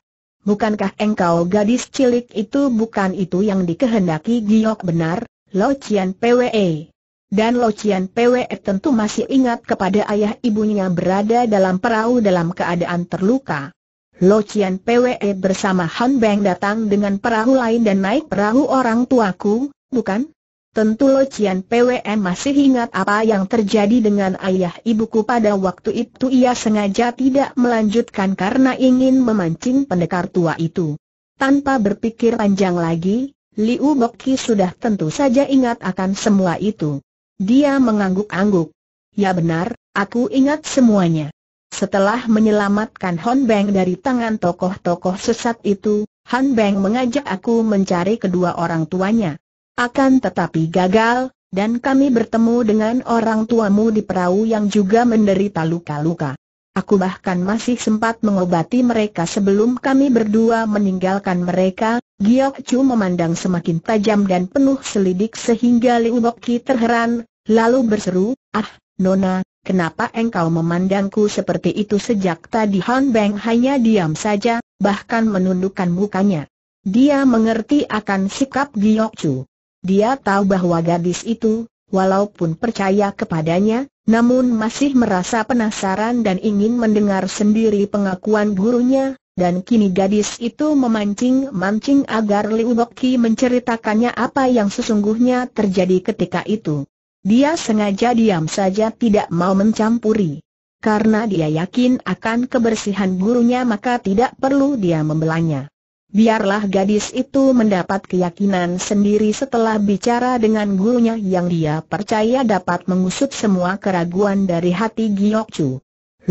bukankah engkau gadis cilik itu bukan itu yang dikehendaki Giok benar, Lo Cian PWE? Dan Lo Cian PWE tentu masih ingat kepada ayah ibunya berada dalam perahu dalam keadaan terluka. Lo Cian PWE bersama Han Beng datang dengan perahu lain dan naik perahu orang tuaku, bukan? Tentu Lo Cian PWM masih ingat apa yang terjadi dengan ayah ibuku pada waktu itu ia sengaja tidak melanjutkan karena ingin memancing pendekar tua itu. Tanpa berpikir panjang lagi, Liu Boki sudah tentu saja ingat akan semua itu. Dia mengangguk-angguk. Ya benar, aku ingat semuanya. Setelah menyelamatkan Hon Beng dari tangan tokoh-tokoh sesat itu, Han Beng mengajak aku mencari kedua orang tuanya. Akan tetapi gagal, dan kami bertemu dengan orang tuamu di perahu yang juga menderita luka-luka. Aku bahkan masih sempat mengobati mereka sebelum kami berdua meninggalkan mereka, Giok Chu memandang semakin tajam dan penuh selidik sehingga Liu Bok Ki terheran, lalu berseru, Ah, Nona, kenapa engkau memandangku seperti itu sejak tadi Han Beng hanya diam saja, bahkan menundukkan mukanya. Dia mengerti akan sikap Giok Chu. Dia tahu bahwa gadis itu, walaupun percaya kepadanya, namun masih merasa penasaran dan ingin mendengar sendiri pengakuan gurunya, dan kini gadis itu memancing-mancing agar Liu Boki menceritakannya apa yang sesungguhnya terjadi ketika itu. Dia sengaja diam saja tidak mau mencampuri. Karena dia yakin akan kebersihan gurunya maka tidak perlu dia membelanya. Biarlah gadis itu mendapat keyakinan sendiri setelah bicara dengan gurunya yang dia percaya dapat mengusut semua keraguan dari hati Giok Chu.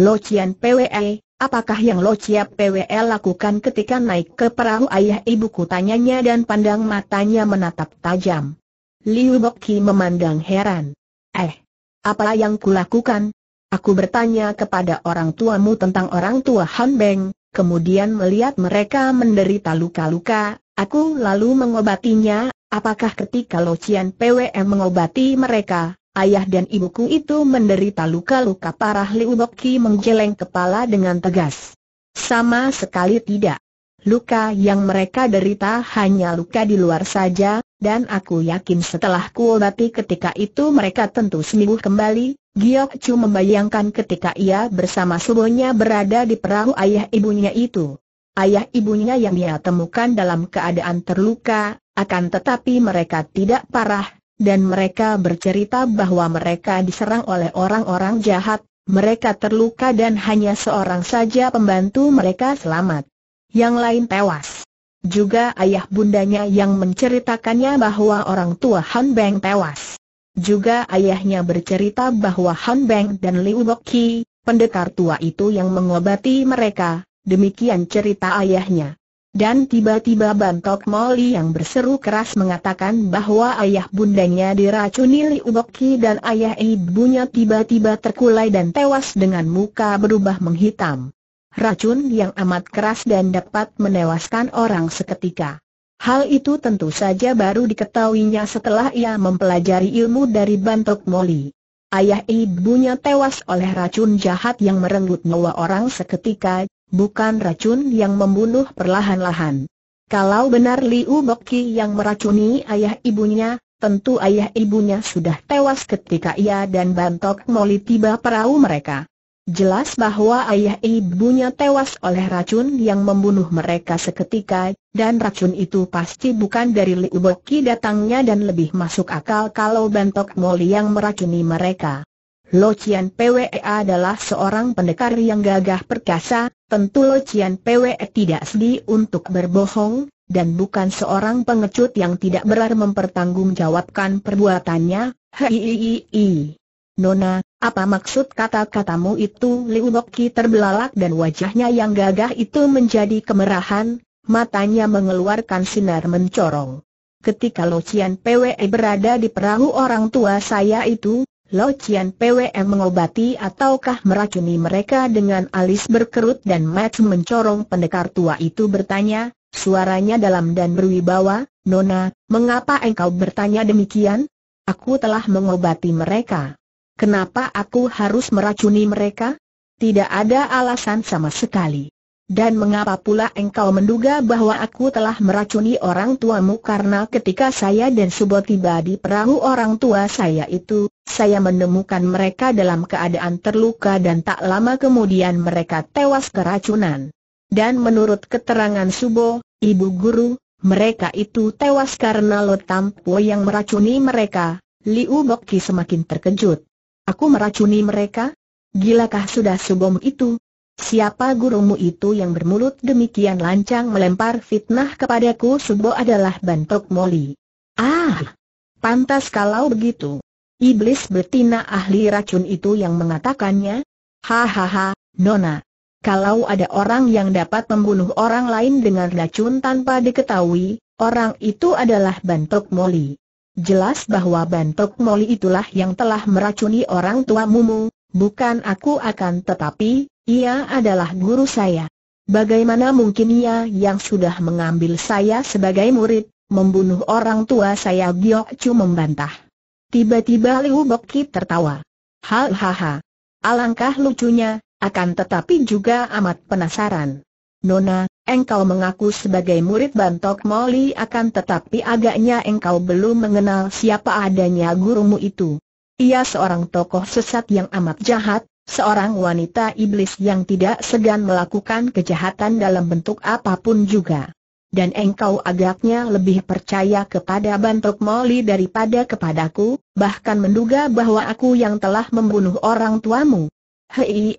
Lo Cian PWE, apakah yang Lo Cian PWE lakukan ketika naik ke perahu ayah ibuku tanyanya dan pandang matanya menatap tajam. Liu Bok memandang heran. Eh, apa yang kulakukan? Aku bertanya kepada orang tuamu tentang orang tua Han Beng, kemudian melihat mereka menderita luka-luka, aku lalu mengobatinya, apakah ketika Locian PWM mengobati mereka, ayah dan ibuku itu menderita luka-luka parah Liu Ki menggeleng kepala dengan tegas. Sama sekali tidak luka yang mereka derita hanya luka di luar saja, dan aku yakin setelah kuobati ketika itu mereka tentu sembuh kembali. Giok Chu membayangkan ketika ia bersama subonya berada di perahu ayah ibunya itu. Ayah ibunya yang ia temukan dalam keadaan terluka, akan tetapi mereka tidak parah, dan mereka bercerita bahwa mereka diserang oleh orang-orang jahat, mereka terluka dan hanya seorang saja pembantu mereka selamat yang lain tewas. Juga ayah bundanya yang menceritakannya bahwa orang tua Han Beng tewas. Juga ayahnya bercerita bahwa Han Beng dan Liu Boki, pendekar tua itu yang mengobati mereka, demikian cerita ayahnya. Dan tiba-tiba bantok Molly yang berseru keras mengatakan bahwa ayah bundanya diracuni Liu Boki dan ayah ibunya tiba-tiba terkulai dan tewas dengan muka berubah menghitam racun yang amat keras dan dapat menewaskan orang seketika. Hal itu tentu saja baru diketahuinya setelah ia mempelajari ilmu dari Bantok Moli. Ayah ibunya tewas oleh racun jahat yang merenggut nyawa orang seketika, bukan racun yang membunuh perlahan-lahan. Kalau benar Liu Boki yang meracuni ayah ibunya, tentu ayah ibunya sudah tewas ketika ia dan Bantok Moli tiba perahu mereka. Jelas bahwa ayah ibunya tewas oleh racun yang membunuh mereka seketika, dan racun itu pasti bukan dari Liu Boki datangnya dan lebih masuk akal kalau Bentok Moli yang meracuni mereka. Lo Cian Pwe adalah seorang pendekar yang gagah perkasa, tentu Lo Cian Pwe tidak sedih untuk berbohong, dan bukan seorang pengecut yang tidak berar mempertanggungjawabkan perbuatannya, hei Nona, apa maksud kata-katamu itu? Liu Boki terbelalak dan wajahnya yang gagah itu menjadi kemerahan, matanya mengeluarkan sinar mencorong. Ketika Lo Cian PWE berada di perahu orang tua saya itu, Lo Cian PWE mengobati ataukah meracuni mereka dengan alis berkerut dan mata mencorong pendekar tua itu bertanya, suaranya dalam dan berwibawa, Nona, mengapa engkau bertanya demikian? Aku telah mengobati mereka. Kenapa aku harus meracuni mereka? Tidak ada alasan sama sekali. Dan mengapa pula engkau menduga bahwa aku telah meracuni orang tuamu karena ketika saya dan Subo tiba di perahu orang tua saya itu, saya menemukan mereka dalam keadaan terluka dan tak lama kemudian mereka tewas keracunan. Dan menurut keterangan Subo, ibu guru, mereka itu tewas karena Lo Tampo yang meracuni mereka, Liu Boki semakin terkejut. Aku meracuni mereka? Gilakah sudah subom itu? Siapa gurumu itu yang bermulut demikian lancang melempar fitnah kepadaku Subo adalah bantok Moli. Ah! Pantas kalau begitu. Iblis betina ahli racun itu yang mengatakannya? Hahaha, Nona. Kalau ada orang yang dapat membunuh orang lain dengan racun tanpa diketahui, orang itu adalah bantok Moli. Jelas bahwa bentuk Moli itulah yang telah meracuni orang tua Mumu, bukan aku akan tetapi, ia adalah guru saya. Bagaimana mungkin ia yang sudah mengambil saya sebagai murid, membunuh orang tua saya Giok Chu membantah. Tiba-tiba Liu Boki tertawa. Hahaha. Alangkah lucunya, akan tetapi juga amat penasaran. Nona, engkau mengaku sebagai murid Bantok Moli akan tetapi agaknya engkau belum mengenal siapa adanya gurumu itu. Ia seorang tokoh sesat yang amat jahat, seorang wanita iblis yang tidak segan melakukan kejahatan dalam bentuk apapun juga. Dan engkau agaknya lebih percaya kepada Bantok Moli daripada kepadaku, bahkan menduga bahwa aku yang telah membunuh orang tuamu. Hei,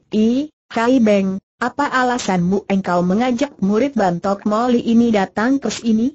Kai Beng, apa alasanmu engkau mengajak murid Bantok Moli ini datang ke sini?